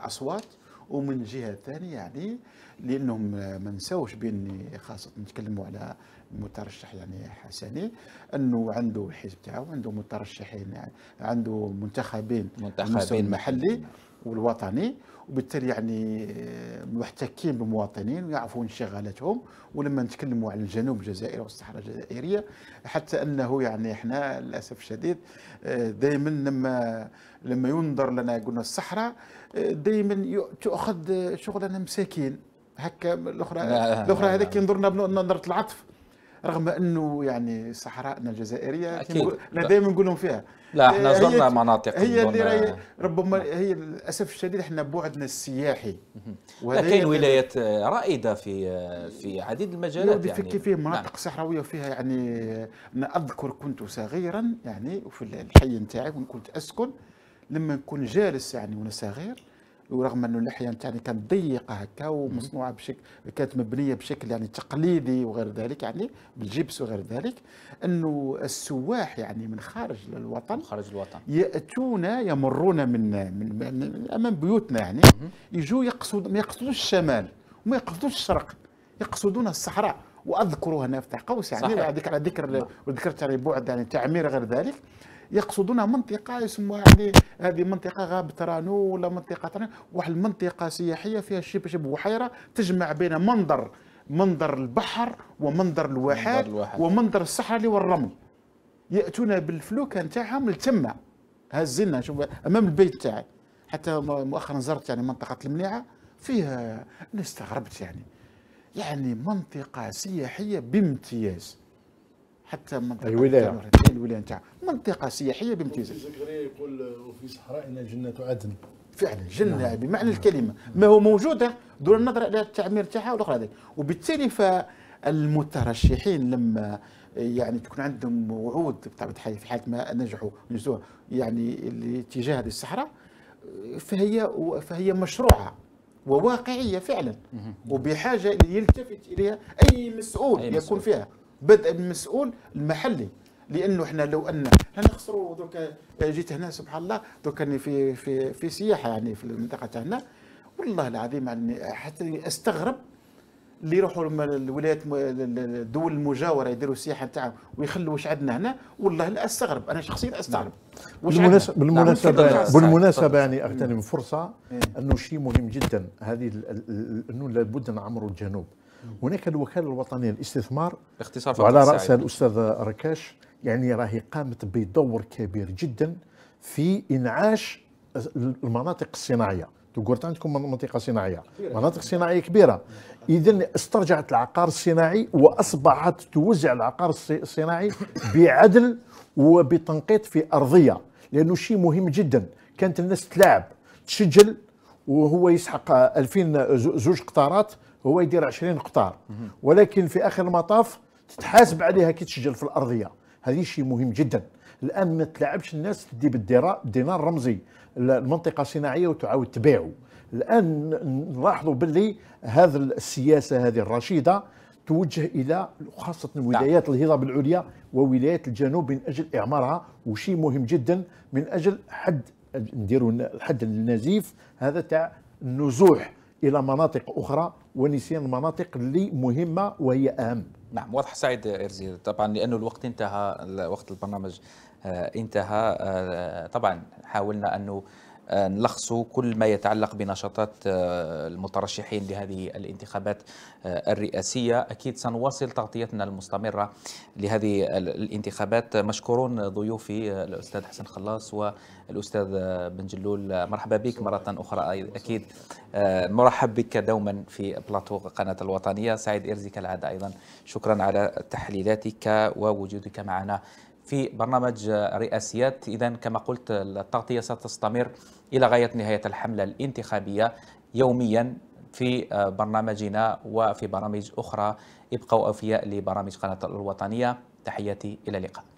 الاصوات ومن جهه ثانيه يعني لانهم ما نساوش بان خاصه نتكلموا على مترشح يعني حسني انه عنده الحزب تاعو وعنده مترشحين عنده منتخبين منتخبين محلي والوطني وبالتالي يعني آه، محتكين بمواطنين ويعرفوا انشغالاتهم ولما نتكلموا على الجنوب الجزائري والصحراء الجزائريه حتى انه يعني احنا للاسف الشديد آه، دائما لما لما ينظر لنا قلنا الصحراء آه، دائما تؤخذ شغلنا مساكين هكا الاخرى الاخرى هذاك ينظرنا بنظره العطف رغم انه يعني صحرائنا الجزائريه اكيد دائما نقول لهم فيها لا احنا زرنا مناطق هي اللي راي ربما هي للاسف الشديد احنا بعدنا السياحي كاين يعني ولايات رائده في في عديد المجالات يعني في فيه مناطق نعم. صحراويه وفيها يعني انا اذكر كنت صغيرا يعني وفي الحي نتاعي وكنت اسكن لما نكون جالس يعني وانا صغير ورغم انه اللحيه نتاعنا كانت ضيقه هكا ومصنوعه بشكل كانت مبنيه بشكل يعني تقليدي وغير ذلك يعني بالجبس وغير ذلك انه السواح يعني من خارج الوطن خارج الوطن ياتون يمرون من من, من امام بيوتنا يعني يجوا يقصد ما يقصدوش الشمال وما يقصدوش الشرق يقصدون الصحراء واذكر هنا في قوس يعني على ذكر نعم. وذكرت بعد يعني تعمير غير ذلك يقصدون منطقة يسموها يعني هذه منطقة غاب ترانو ولا منطقة ترانو واحد المنطقة سياحية فيها شبه شبه بحيرة تجمع بين منظر منظر البحر ومنظر الواحات ومنظر الصحراء والرمل يأتون بالفلوكة نتاعهم لتما هزلنا شوف أمام البيت تاعي حتى مؤخرا زرت يعني منطقة المنيعة فيها أنا استغربت يعني يعني منطقة سياحية بامتياز حتى منطقه الولايه الولايه نتاعها منطقه سياحيه بامتياز يقول وفي صحرائنا جنه عدن فعلا جنه نعم. بمعنى نعم. الكلمه ما هو موجوده دون النظر الى التعمير تاعها والاخرى هذه وبالتالي فالمترشحين لما يعني تكون عندهم وعود بطبيعه الحال في حاله ما نجحوا نجزوها يعني اتجاه هذه الصحراء فهي فهي مشروعه وواقعيه فعلا وبحاجه يلتفت اليها اي مسؤول, أي مسؤول. يكون فيها بدء المسؤول المحلي لانه احنا لو ان احنا نخسروا درك جيت هنا سبحان الله درك راني في في في سياحه يعني في المنطقه تاعنا والله العظيم يعني حتى استغرب اللي يروحوا الولايات الدول المجاوره يديروا السياحه نتاعهم ويخلوا واش عندنا هنا والله لا استغرب انا شخصيا استغرب نعم. واش بالمناسبه نعم. بالمناسبه, نعم. يعني- بالمناسبة يعني اغتنم فرصه إيه. انه شيء مهم جدا هذه انه لابد نعمروا الجنوب هناك الوكاله الوطنيه للاستثمار باختصار وعلى راسها الاستاذ ركاش يعني راهي قامت بدور كبير جدا في انعاش المناطق الصناعيه قلت عندكم منطقه صناعيه مناطق صناعيه كبيره اذا استرجعت العقار الصناعي واصبحت توزع العقار الصناعي بعدل وبتنقيط في ارضيه لانه شيء مهم جدا كانت الناس تلعب تسجل وهو يسحق 2000 زوج قطارات هو يدير 20 قطار ولكن في اخر المطاف تتحاسب عليها كي تسجل في الارضيه هذا شيء مهم جدا الان ما تلعبش الناس تدي بالدينار الرمزي المنطقه الصناعيه وتعاود تبيعه الان نلاحظوا باللي هذا السياسه هذه الرشيده توجه الى خاصه نعم. ولايات الهضاب العليا وولايات الجنوب من اجل اعمارها وشيء مهم جدا من اجل حد نديروا الحد النزيف هذا تاع النزوح الى مناطق اخرى ونسيان المناطق اللي مهمه وهي اهم. نعم واضح سعيد ارزي طبعا لانه الوقت انتهى وقت البرنامج آه، انتهى آه، طبعا حاولنا انه آه، نلخص كل ما يتعلق بنشاطات آه، المترشحين لهذه الانتخابات آه، الرئاسية أكيد سنواصل تغطيتنا المستمرة لهذه الانتخابات مشكورون ضيوفي الأستاذ حسن خلاص والأستاذ بن جلول مرحبا بك مرة أخرى أكيد نرحب بك دوما في بلاطو قناة الوطنية سعيد إرزي كالعادة أيضا شكرا على تحليلاتك ووجودك معنا في برنامج رئاسيات إذا كما قلت التغطية ستستمر إلى غاية نهاية الحملة الانتخابية يوميا في آه، برنامجنا وفي برامج أخرى ابقوا أوفياء لبرامج قناة الوطنية تحياتي إلى اللقاء